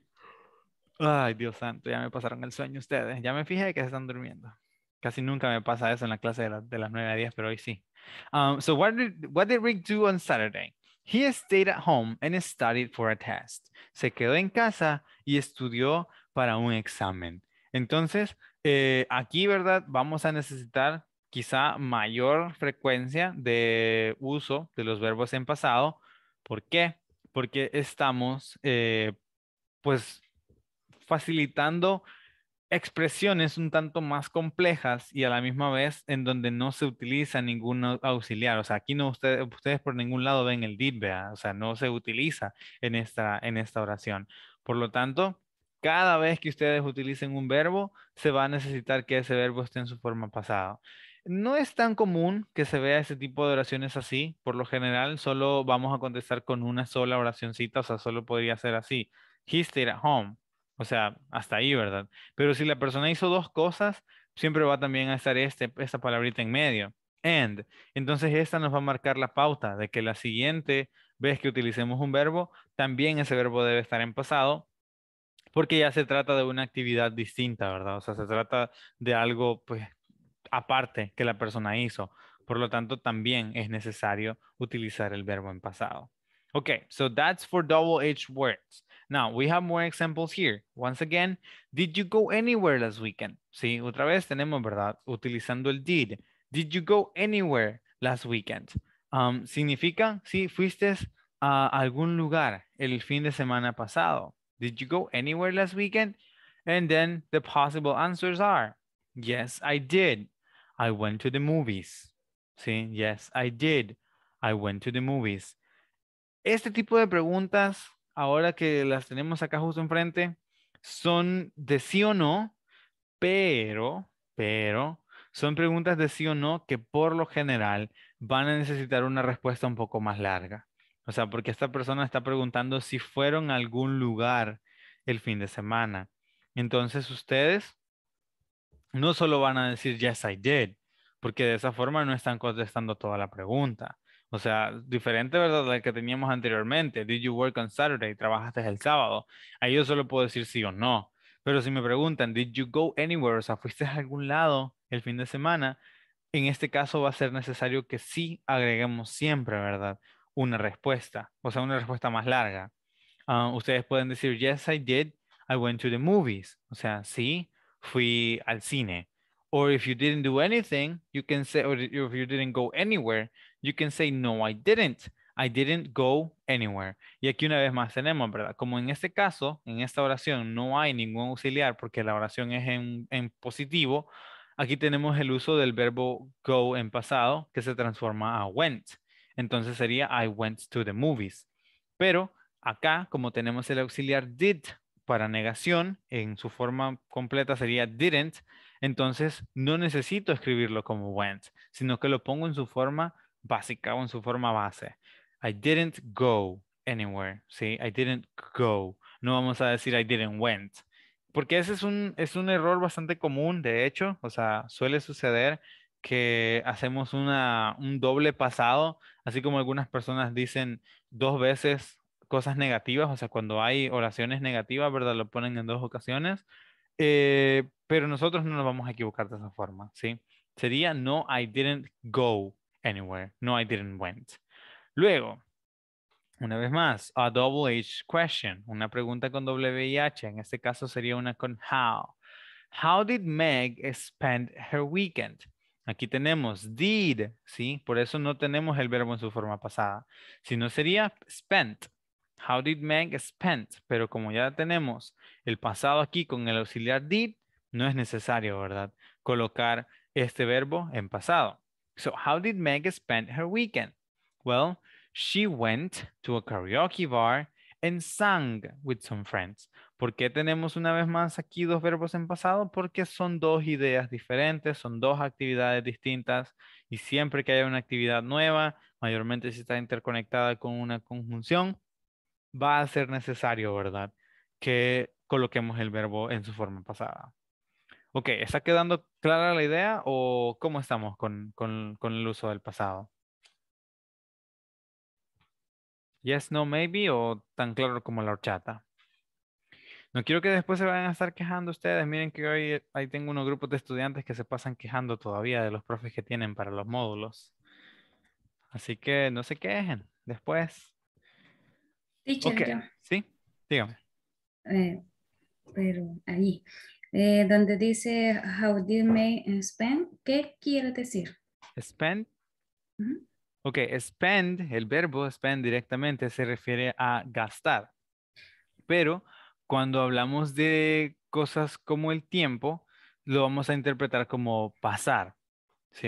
S1: Ay, Dios santo, ya me pasaron el sueño ustedes. Ya me fijé que se están durmiendo. Casi nunca me pasa eso en la clase de, las 9 a 10, pero hoy sí. Um, so what did, what did Rick do on Saturday? He stayed at home and studied for a test. Se quedó en casa y estudió para un examen. Entonces, eh, aquí, ¿verdad? Vamos a necesitar quizá mayor frecuencia de uso de los verbos en pasado. ¿Por qué? Porque estamos eh, pues facilitando expresiones un tanto más complejas y a la misma vez en donde no se utiliza ningún auxiliar. O sea, aquí no ustedes por ningún lado ven el did, o sea, no se utiliza en esta, en esta oración. Por lo tanto, cada vez que ustedes utilicen un verbo, se va a necesitar que ese verbo esté en su forma pasada. No es tan común que se vea ese tipo de oraciones así. Por lo general, solo vamos a contestar con una sola oracioncita, o sea, solo podría ser así. He stayed at home. O sea, hasta ahí, ¿verdad? Pero si la persona hizo dos cosas, siempre va también a estar este, esta palabrita en medio. And. Entonces, esta nos va a marcar la pauta de que la siguiente vez que utilicemos un verbo, también ese verbo debe estar en pasado porque ya se trata de una actividad distinta, ¿verdad? O sea, se trata de algo pues aparte que la persona hizo. Por lo tanto, también es necesario utilizar el verbo en pasado. Okay, so that's for double-edged words. Now, we have more examples here. Once again, did you go anywhere last weekend? Sí, otra vez tenemos, ¿verdad? Utilizando el did. Did you go anywhere last weekend? Um, significa, sí, fuiste a algún lugar el fin de semana pasado. Did you go anywhere last weekend? And then the possible answers are Yes, I did. I went to the movies. Sí, yes, I did. I went to the movies. Este tipo de preguntas, ahora que las tenemos acá justo enfrente, son de sí o no, pero, pero, son preguntas de sí o no que por lo general van a necesitar una respuesta un poco más larga. O sea, porque esta persona está preguntando si fueron a algún lugar el fin de semana. Entonces ustedes no solo van a decir yes I did, porque de esa forma no están contestando toda la pregunta. O sea, diferente, ¿verdad? La que teníamos anteriormente. Did you work on Saturday? ¿Trabajaste el sábado? Ahí yo solo puedo decir sí o no. Pero si me preguntan, ¿did you go anywhere? O sea, ¿fuiste a algún lado el fin de semana? En este caso va a ser necesario que sí agreguemos siempre, ¿verdad? Una respuesta, o sea, una respuesta más larga. Ah, ustedes pueden decir, yes, I did. I went to the movies. O sea, sí, fui al cine. Or if you didn't do anything, you can say, or if you didn't go anywhere, you can say, no, I didn't. I didn't go anywhere. Y aquí una vez más tenemos, ¿verdad? Como en este caso, en esta oración no hay ningún auxiliar porque la oración es en, en positivo, aquí tenemos el uso del verbo go en pasado que se transforma a went. Entonces sería I went to the movies. Pero acá, como tenemos el auxiliar did para negación, en su forma completa sería didn't, entonces no necesito escribirlo como went, sino que lo pongo en su forma básica o en su forma base. I didn't go anywhere, ¿sí? I didn't go. No vamos a decir I didn't went, porque ese es un, es un error bastante común, de hecho, o sea, suele suceder que hacemos un doble pasado, así como algunas personas dicen dos veces cosas negativas, o sea, cuando hay oraciones negativas, ¿verdad? Lo ponen en dos ocasiones, eh, pero nosotros no nos vamos a equivocar de esa forma, ¿sí? Sería no, I didn't go anywhere, no, I didn't went. Luego, una vez más, a double H question, una pregunta con WIH, en este caso sería una con how. How did Meg spend her weekend? Aquí tenemos did, ¿sí? Por eso no tenemos el verbo en su forma pasada, sino sería spent, How did Meg spend? Pero como ya tenemos el pasado aquí con el auxiliar did, no es necesario, ¿verdad? Colocar este verbo en pasado. So, how did Meg spend her weekend? Well, she went to a karaoke bar and sang with some friends. ¿Por qué tenemos una vez más aquí dos verbos en pasado? Porque son dos ideas diferentes, son dos actividades distintas y siempre que haya una actividad nueva, mayormente si está interconectada con una conjunción, va a ser necesario, ¿verdad? Que coloquemos el verbo en su forma pasada. Ok, ¿está quedando clara la idea o cómo estamos con, el uso del pasado? Yes, no, maybe o tan claro como la horchata. No quiero que después se vayan a estar quejando ustedes. Miren que hoy ahí tengo unos grupos de estudiantes que se pasan quejando todavía de los profes que tienen para los módulos. Así que no se quejen después okay. Sí, dígame.
S2: Eh, pero ahí, eh, donde dice how did May eh, spend, ¿qué quiere decir?
S1: Spend. Ok, spend, el verbo spend directamente se refiere a gastar. Pero cuando hablamos de cosas como el tiempo, lo vamos a interpretar como pasar.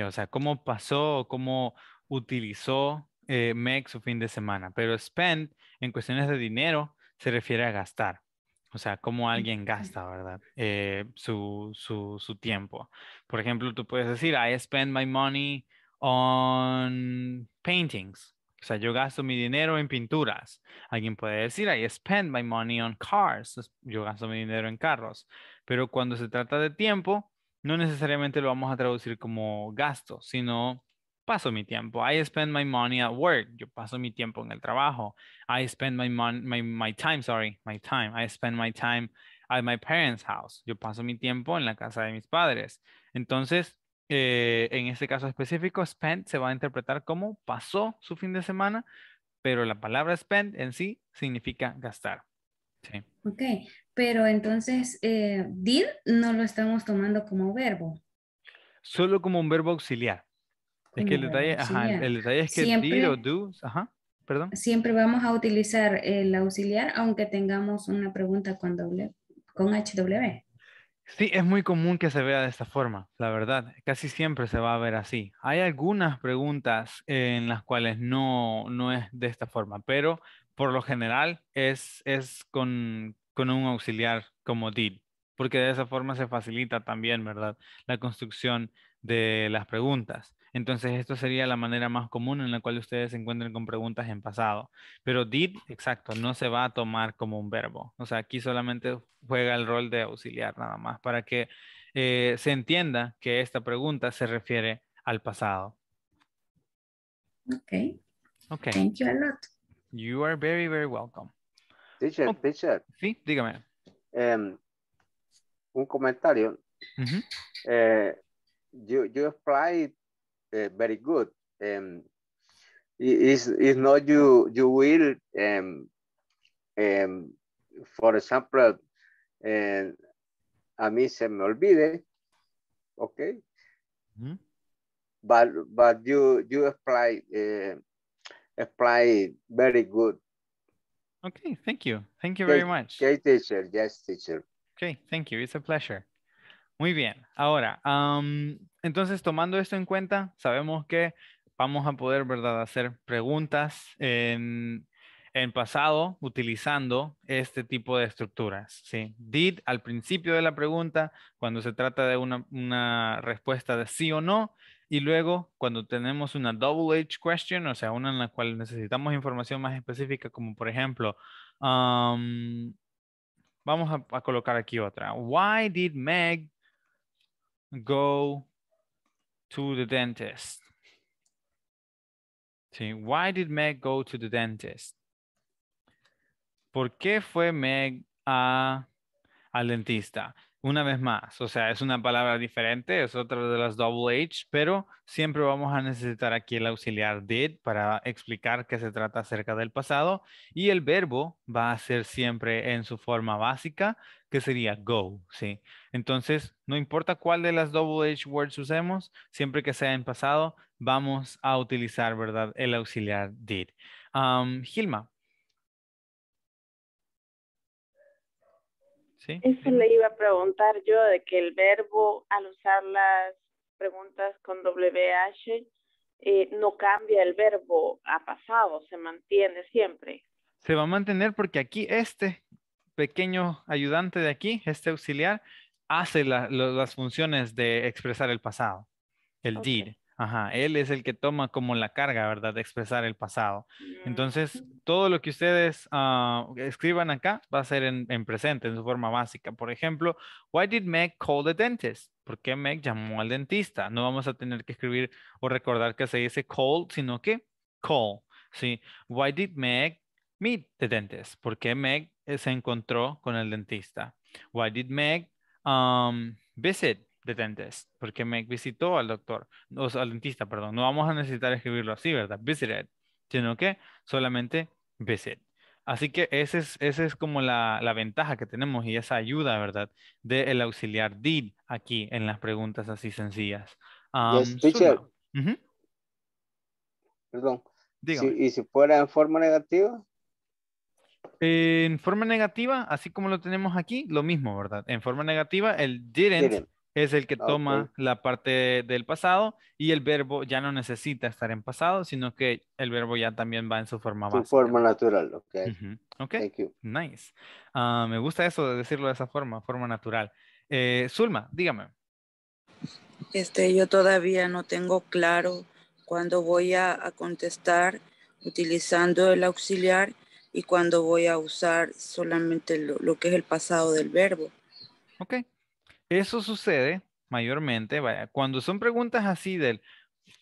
S1: o sea, cómo pasó, cómo utilizó eh, make su fin de semana, pero spend en cuestiones de dinero se refiere a gastar. O sea, cómo mm, alguien gasta, ¿verdad? Eh, su, su, su, tiempo. Por ejemplo, tú puedes decir, I spend my money on paintings. O sea, yo gasto mi dinero en pinturas. Alguien puede decir, I spend my money on cars. Yo gasto mi dinero en carros. Pero cuando se trata de tiempo, no necesariamente lo vamos a traducir como gasto, sino paso mi tiempo. I spend my money at work. Yo paso mi tiempo en el trabajo. I spend my my, time, sorry, my time. I spend my time at my parents' house. Yo paso mi tiempo en la casa de mis padres. Entonces, eh, en este caso específico, spend se va a interpretar como pasó su fin de semana, pero la palabra spend en sí significa gastar. Sí. Ok,
S2: pero entonces eh, did no lo estamos tomando como verbo.
S1: Solo como un verbo auxiliar. Es que el detalle, es que siempre, perdón.
S2: Siempre vamos a utilizar el auxiliar, aunque tengamos una pregunta con, doble, con HW.
S1: Sí, es muy común que se vea de esta forma, la verdad. Casi siempre se va a ver así. Hay algunas preguntas en las cuales no, es de esta forma, pero por lo general es, es con, un auxiliar como did, porque de esa forma se facilita también, ¿verdad? La construcción de las preguntas. Entonces, esto sería la manera más común en la cual ustedes se encuentren con preguntas en pasado. Pero did, exacto, no se va a tomar como un verbo. O sea, aquí solamente juega el rol de auxiliar nada más para que eh, se entienda que esta pregunta se refiere al pasado. Ok. Ok. Thank you a lot. You are very, very welcome. Teacher, oh, Sí, dígame.
S2: Em, un comentario. Eh, you, uh, very good. Um, it's, it's not you, you will, um, um, for example, eh, a mí se me olvide, okay? Mm -hmm. But, but you, you apply, uh, apply very good.
S1: Okay, thank you. Thank you okay, very
S2: much. Okay, teacher. Yes,
S1: teacher. Okay, thank you. It's a pleasure. Muy bien. Ahora, um, Entonces, tomando esto en cuenta, sabemos que vamos a poder, ¿verdad?, hacer preguntas en, pasado utilizando este tipo de estructuras. Did al principio de la pregunta, cuando se trata de una, respuesta de sí o no, y luego cuando tenemos una double edge question, o sea, una en la cual necesitamos información más específica, como por ejemplo, um, vamos a colocar aquí otra. Why did Meg go to the dentist. ¿Sí? Why did Meg go to the dentist? ¿Por qué fue Meg a, al dentista? una vez más, o sea, es una palabra diferente, es otra de las double H, pero siempre vamos a necesitar aquí el auxiliar did para explicar que se trata acerca del pasado y el verbo va a ser siempre en su forma básica, que sería go, ¿sí? Entonces, no importa cuál de las double H words usemos, siempre que sea en pasado, vamos a utilizar, ¿verdad? El auxiliar did. Um, Gilma, Eso le
S2: iba a preguntar yo, de que el verbo al usar las preguntas con WH eh, no cambia el verbo a pasado, se
S1: mantiene siempre. Se va a mantener porque aquí este pequeño ayudante de aquí, este auxiliar, hace las funciones de expresar el pasado, el did él es el que toma como la carga, ¿verdad? De expresar el pasado. Entonces, todo lo que ustedes ah, escriban acá va a ser en, presente, en su forma básica. Por ejemplo, why did Meg call the dentist? ¿Por qué Meg llamó al dentista? No vamos a tener que escribir o recordar que se dice call, sino que call, ¿sí? Why did Meg meet the dentist? ¿Por qué Meg eh, se encontró con el dentista? Why did Meg um, visit The porque me visitó al doctor, o sea, al dentista, perdón. No vamos a necesitar escribirlo así, ¿verdad? Visited, sino que solamente visit. Así que esa es, ese es como la, ventaja que tenemos y esa ayuda, ¿verdad? Del auxiliar did aquí en las preguntas así sencillas. Um,
S2: perdón. ¿Y si fuera en forma negativa?
S1: En forma negativa, así como lo tenemos aquí, lo mismo, ¿verdad? En forma negativa, el didn't es el que ah, toma la parte del pasado y el verbo ya no necesita estar en pasado, sino que el verbo ya también va en su forma su
S2: forma natural, ok.
S1: Ok, Thank nice. Ah, me gusta eso de decirlo de esa forma, forma natural. Eh, Zulma, dígame.
S2: Este, yo todavía no tengo claro cuándo voy a, contestar utilizando el auxiliar y cuándo voy a usar solamente lo, lo que es el pasado del verbo. Ok,
S1: eso sucede mayormente, cuando son preguntas así del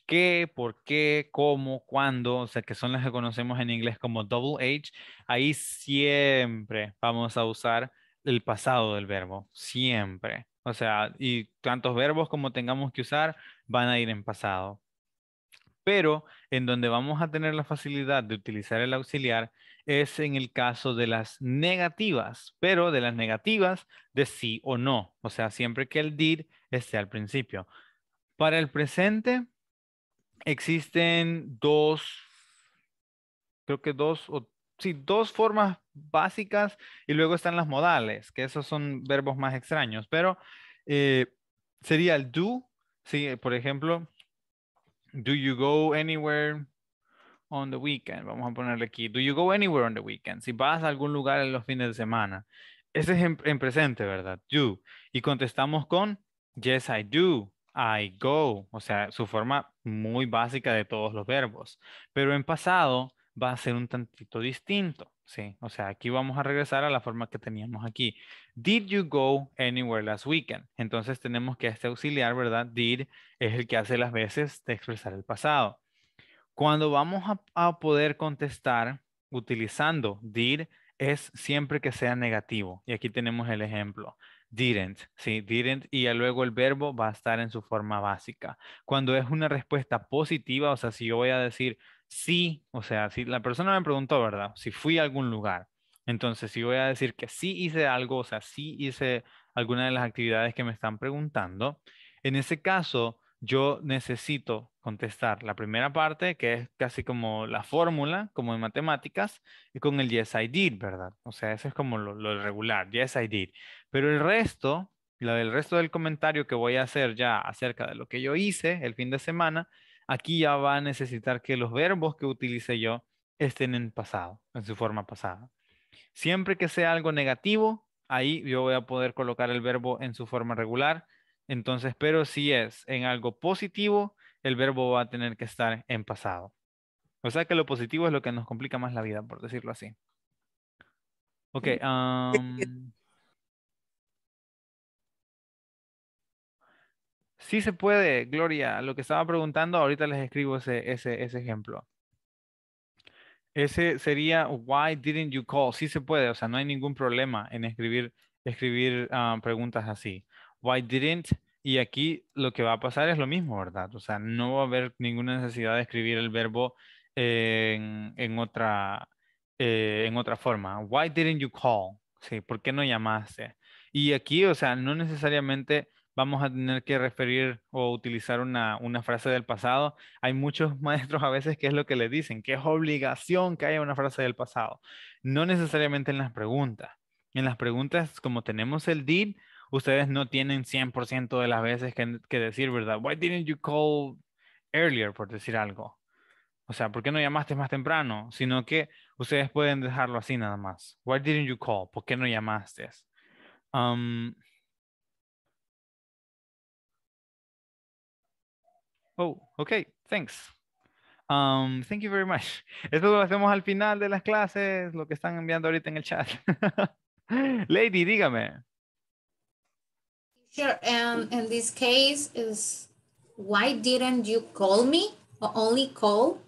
S1: qué, por qué, cómo, cuándo, o sea, que son las que conocemos en inglés como double H, ahí siempre vamos a usar el pasado del verbo, siempre. O sea, y tantos verbos como tengamos que usar van a ir en pasado. Pero en donde vamos a tener la facilidad de utilizar el auxiliar es en el caso de las negativas, pero de las negativas de sí o no. O sea, siempre que el did esté al principio. Para el presente existen dos, creo que dos o sí, dos formas básicas y luego están las modales, que esos son verbos más extraños, pero eh, sería el do, sí, por ejemplo, do you go anywhere? on the weekend? Vamos a ponerle aquí, do you go anywhere on the weekend? Si vas a algún lugar en los fines de semana. Ese es en, presente, ¿verdad? Do. Y contestamos con, yes, I do. I go, o sea, su forma muy básica de todos los verbos. Pero en pasado va a ser un tantito distinto, ¿sí? O sea, aquí vamos a regresar a la forma que teníamos aquí. Did you go anywhere last weekend? Entonces tenemos que este auxiliar, ¿verdad? Did es el que hace las veces de expresar el pasado. Cuando vamos a, poder contestar utilizando did es siempre que sea negativo. Y aquí tenemos el ejemplo. Didn't, sí, didn't. Y luego el verbo va a estar en su forma básica. Cuando es una respuesta positiva, o sea, si yo voy a decir sí, o sea, si la persona me preguntó, ¿verdad? Si fui a algún lugar. Entonces, si voy a decir que sí hice algo, o sea, sí hice alguna de las actividades que me están preguntando, en ese caso, yo necesito contestar la primera parte, que es casi como la fórmula, como en matemáticas, y con el yes I did, ¿verdad? O sea, eso es como lo, regular, yes I did. Pero el resto, la del resto del comentario que voy a hacer ya acerca de lo que yo hice el fin de semana, aquí ya va a necesitar que los verbos que utilice yo estén en pasado, en su forma pasada. Siempre que sea algo negativo, ahí yo voy a poder colocar el verbo en su forma regular. Entonces, pero si es en algo positivo, el verbo va a tener que estar en pasado. O sea que lo positivo es lo que nos complica más la vida, por decirlo así. Ok. sí se puede, Gloria. Lo que estaba preguntando, ahorita les escribo ese, ese, ese ejemplo. Ese sería, why didn't you call? Sí se puede, o sea, no hay ningún problema en escribir, escribir ah, preguntas así. Why didn't y aquí lo que va a pasar es lo mismo, ¿verdad? O sea, no va a haber ninguna necesidad de escribir el verbo en, otra, eh, en otra forma. Why didn't you call? Sí, ¿por qué no llamaste? Y aquí, o sea, no necesariamente vamos a tener que referir o utilizar una, frase del pasado. Hay muchos maestros a veces que es lo que les dicen, que es obligación que haya una frase del pasado. No necesariamente en las preguntas. En las preguntas, como tenemos el did, ustedes no tienen 100% de las veces que, decir, ¿verdad? Why didn't you call earlier, por decir algo? O sea, ¿por qué no llamaste más temprano? Sino que ustedes pueden dejarlo así nada más. Why didn't you call? ¿Por qué no llamaste? Um, oh, ok, thanks. Um, thank you very much. Esto lo hacemos al final de las clases, lo que están enviando ahorita en el chat. Lady, dígame.
S2: Sure. And in this case is why didn't you call me or only call?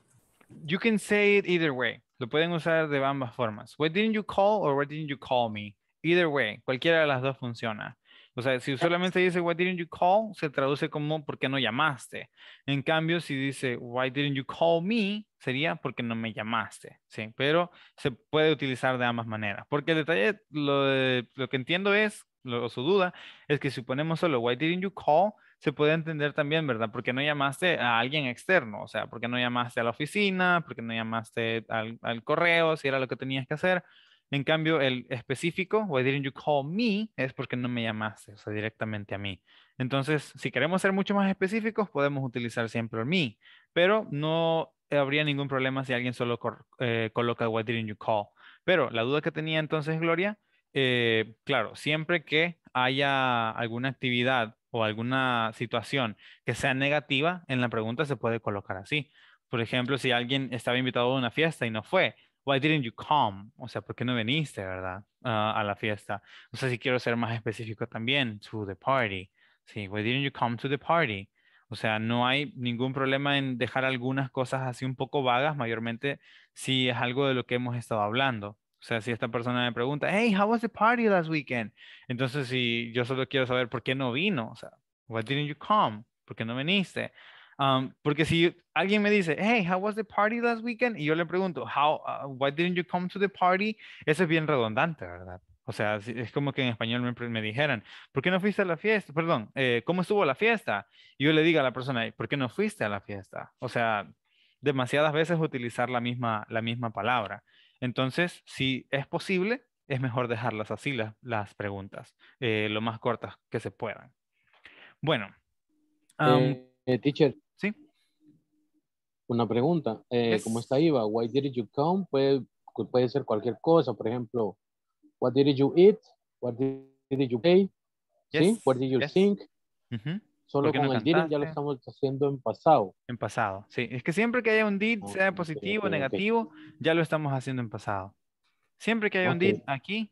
S1: You can say it either way. Lo pueden usar de ambas formas. Why didn't you call or why didn't you call me? Either way, cualquiera de las dos funciona. O sea, si solamente dice why didn't you call, se traduce como ¿por qué no llamaste? En cambio, si dice why didn't you call me, sería porque no me llamaste, ¿sí? Pero se puede utilizar de ambas maneras. Porque el detalle, lo que entiendo es su duda es que si ponemos solo why didn't you call, se puede entender también, ¿verdad? Porque no llamaste a alguien externo, o sea, porque no llamaste a la oficina, porque no llamaste al, correo, si era lo que tenías que hacer. En cambio, el específico, why didn't you call me, es porque no me llamaste, o sea, directamente a mí. Entonces, si queremos ser mucho más específicos, podemos utilizar siempre el me, pero no habría ningún problema si alguien solo eh, coloca why didn't you call. Pero la duda que tenía entonces Gloria eh, claro, siempre que haya alguna actividad o alguna situación que sea negativa, en la pregunta se puede colocar así. Por ejemplo, si alguien estaba invitado a una fiesta y no fue, why didn't you come? O sea, ¿por qué no viniste, verdad? Ah, a la fiesta. O sea, si quiero ser más específico también, to the party. Sí, why didn't you come to the party? O sea, no hay ningún problema en dejar algunas cosas así un poco vagas, mayormente si es algo de lo que hemos estado hablando. O sea, si esta persona me pregunta, hey, how was the party last weekend? Entonces, si yo solo quiero saber por qué no vino, o sea, why didn't you come? ¿Por qué no viniste? Um, porque si alguien me dice, hey, how was the party last weekend? Y yo le pregunto, how, uh, why didn't you come to the party? Eso es bien redundante, ¿verdad? O sea, es como que en español me, me dijeran, ¿por qué no fuiste a la fiesta? Perdón, eh, ¿cómo estuvo la fiesta? Y yo le digo a la persona, ¿por qué no fuiste a la fiesta? O sea, demasiadas veces utilizar la misma palabra. Entonces, si es posible, es mejor dejarlas así las, preguntas, eh, lo más cortas que se puedan. Bueno.
S2: Eh, eh, teacher. Sí. Una pregunta. ¿Cómo está
S1: IVA? Why did you come?
S2: Puede, puede ser cualquier cosa. Por ejemplo, what did you eat? What did you pay? ¿Sí? What did you think? Solo con el did ya lo estamos
S1: haciendo en pasado. En pasado, sí. Es que siempre que haya un did, sea positivo o negativo, ya lo estamos haciendo en pasado. Siempre que haya un did aquí.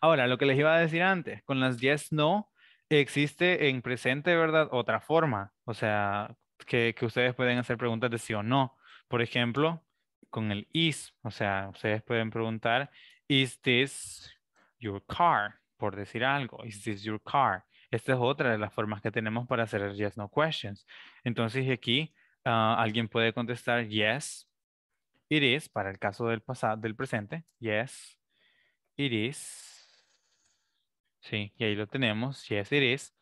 S1: ahora, lo que les iba a decir antes, con las yes, no, existe en presente, ¿verdad? Otra forma. O sea, que, que ustedes pueden hacer preguntas de sí o no. Por ejemplo, con el is. O sea, ustedes pueden preguntar, ¿Is this your car? Por decir algo. ¿Is this your car? Esta es otra de las formas que tenemos para hacer yes, no questions. Entonces aquí ah, alguien puede contestar yes, it is, para el caso del, pasado, del presente, yes, it is. Sí, y ahí lo tenemos, yes, it is.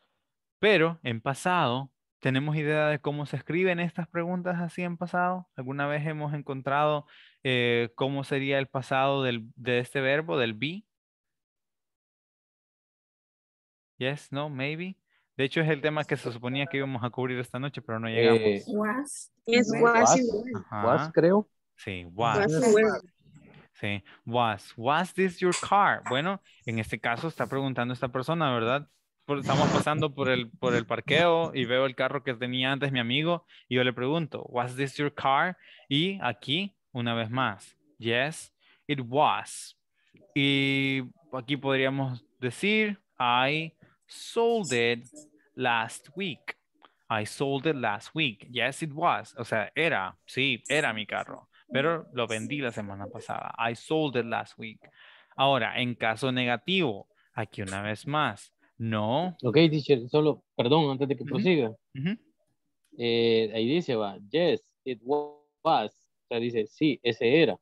S1: Pero en pasado, ¿tenemos idea de cómo se escriben estas preguntas así en pasado? ¿Alguna vez hemos encontrado eh, cómo sería el pasado de este verbo, del be? Yes, no, maybe. De hecho, es el tema que se suponía que íbamos a cubrir esta noche, pero no llegamos. Eh,
S2: was. was. Was, creo.
S1: Sí, was. Sí, was. Was this your car? Bueno, en este caso está preguntando esta persona, ¿verdad? Estamos pasando por el, por el parqueo y veo el carro que tenía antes mi amigo y yo le pregunto, ¿was this your car? Y aquí, una vez más, yes, it was. Y aquí podríamos decir, I sold it last week. I sold it last week. Yes, it was. O sea, era, sí, era mi carro, pero lo vendí la semana pasada. I sold it last week. Ahora, en caso negativo, aquí una vez más, no. Ok, teacher, solo, perdón, antes de que prosiga.
S2: Eh, ahí dice, va, yes, it was. O sea, dice, sí, ese era.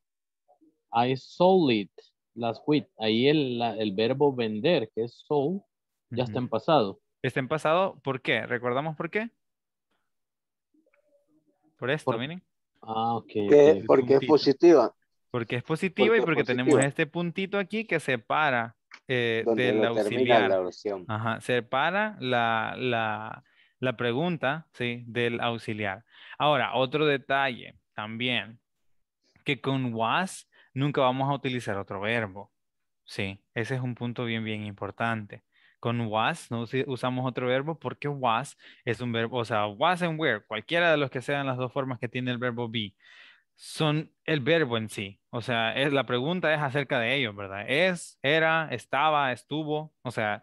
S1: I sold it last week. Ahí el, el verbo vender, que es sold, ya está en pasado. Está en pasado, ¿por qué? ¿Recordamos por qué? Por esto, miren. Ah, ok. Porque es positiva. Porque es positiva y porque tenemos este puntito aquí que separa eh, del auxiliar. Ajá, separa la, pregunta del auxiliar. Ahora, otro detalle también, que con was nunca vamos a utilizar otro verbo. Sí, ese es un punto bien, bien importante con was, no usamos otro verbo porque was es un verbo, o sea, was and were, cualquiera de los que sean las dos formas que tiene el verbo be, son el verbo en sí. O sea, la pregunta es acerca de ello, ¿verdad? Es, era, estaba, estuvo, o sea,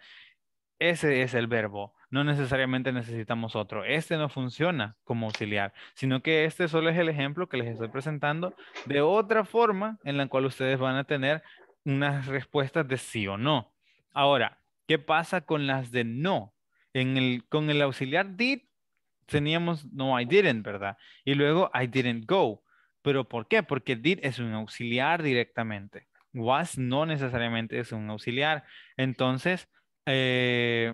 S1: ese es el verbo. No necesariamente necesitamos otro. Este no funciona como auxiliar, sino que este solo es el ejemplo que les estoy presentando de otra forma en la cual ustedes van a tener unas respuestas de sí o no. Ahora, ¿Qué pasa con las de no? En el, con el auxiliar did teníamos no I didn't, ¿verdad? Y luego I didn't go. ¿Pero por qué? Porque did es un auxiliar directamente. Was no necesariamente es un auxiliar. Entonces, eh,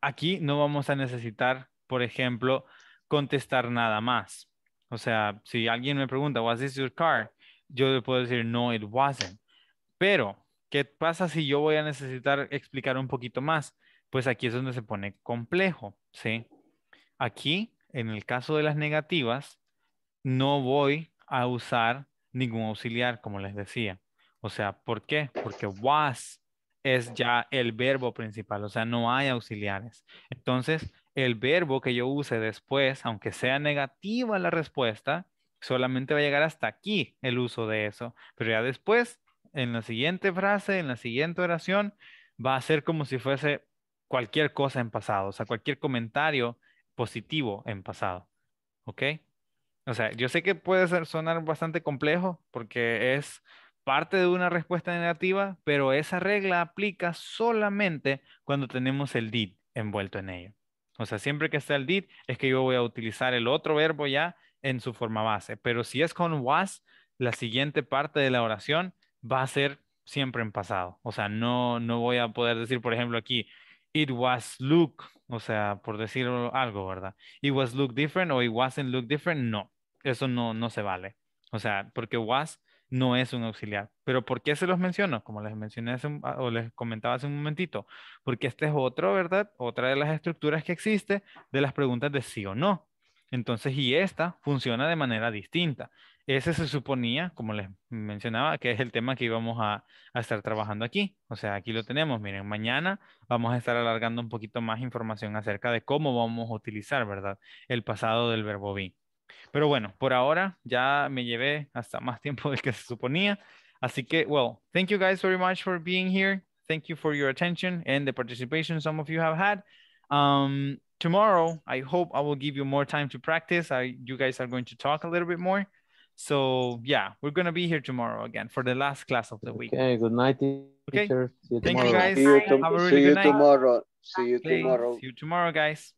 S1: aquí no vamos a necesitar, por ejemplo, contestar nada más. O sea, si alguien me pregunta, ¿was this your car? Yo le puedo decir, no, it wasn't. Pero ¿Qué pasa si yo voy a necesitar explicar un poquito más? Pues aquí es donde se pone complejo, ¿sí? Aquí, en el caso de las negativas, no voy a usar ningún auxiliar, como les decía. O sea, ¿por qué? Porque was es ya el verbo principal, o sea, no hay auxiliares. Entonces, el verbo que yo use después, aunque sea negativa la respuesta, solamente va a llegar hasta aquí el uso de eso, pero ya después en la siguiente frase, en la siguiente oración, va a ser como si fuese cualquier cosa en pasado, o sea, cualquier comentario positivo en pasado. ¿Ok? O sea, yo sé que puede sonar bastante complejo porque es parte de una respuesta negativa, pero esa regla aplica solamente cuando tenemos el did envuelto en ello. O sea, siempre que esté el did es que yo voy a utilizar el otro verbo ya en su forma base, pero si es con was, la siguiente parte de la oración va a ser siempre en pasado. O sea, no, no voy a poder decir, por ejemplo, aquí, it was look, o sea, por decir algo, ¿verdad? It was look different o it wasn't look different, no, eso no, no se vale. O sea, porque was no es un auxiliar. Pero ¿por qué se los menciono? Como les mencioné ah, o les comentaba hace un momentito, porque este es otro, ¿verdad? Otra de las estructuras que existe de las preguntas de sí o no. Entonces, y esta funciona de manera distinta. Ese se suponía, como les mencionaba, que es el tema que íbamos a, estar trabajando aquí. O sea, aquí lo tenemos. Miren, mañana vamos a estar alargando un poquito más información acerca de cómo vamos a utilizar, ¿verdad? El pasado del verbo be. Pero bueno, por ahora ya me llevé hasta más tiempo del que se suponía. Así que, well, thank you guys very much for being here. Thank you for your attention and the participation some of you have had. Um, tomorrow, I hope I will give you more time to practice. you guys are going to talk a little bit more. So yeah, we're gonna be here tomorrow again for the last class of the week.
S2: Okay, good night. Okay. See you Thank tomorrow. you guys. See you, tom really see you tomorrow.
S1: See you okay. tomorrow. See you tomorrow, guys.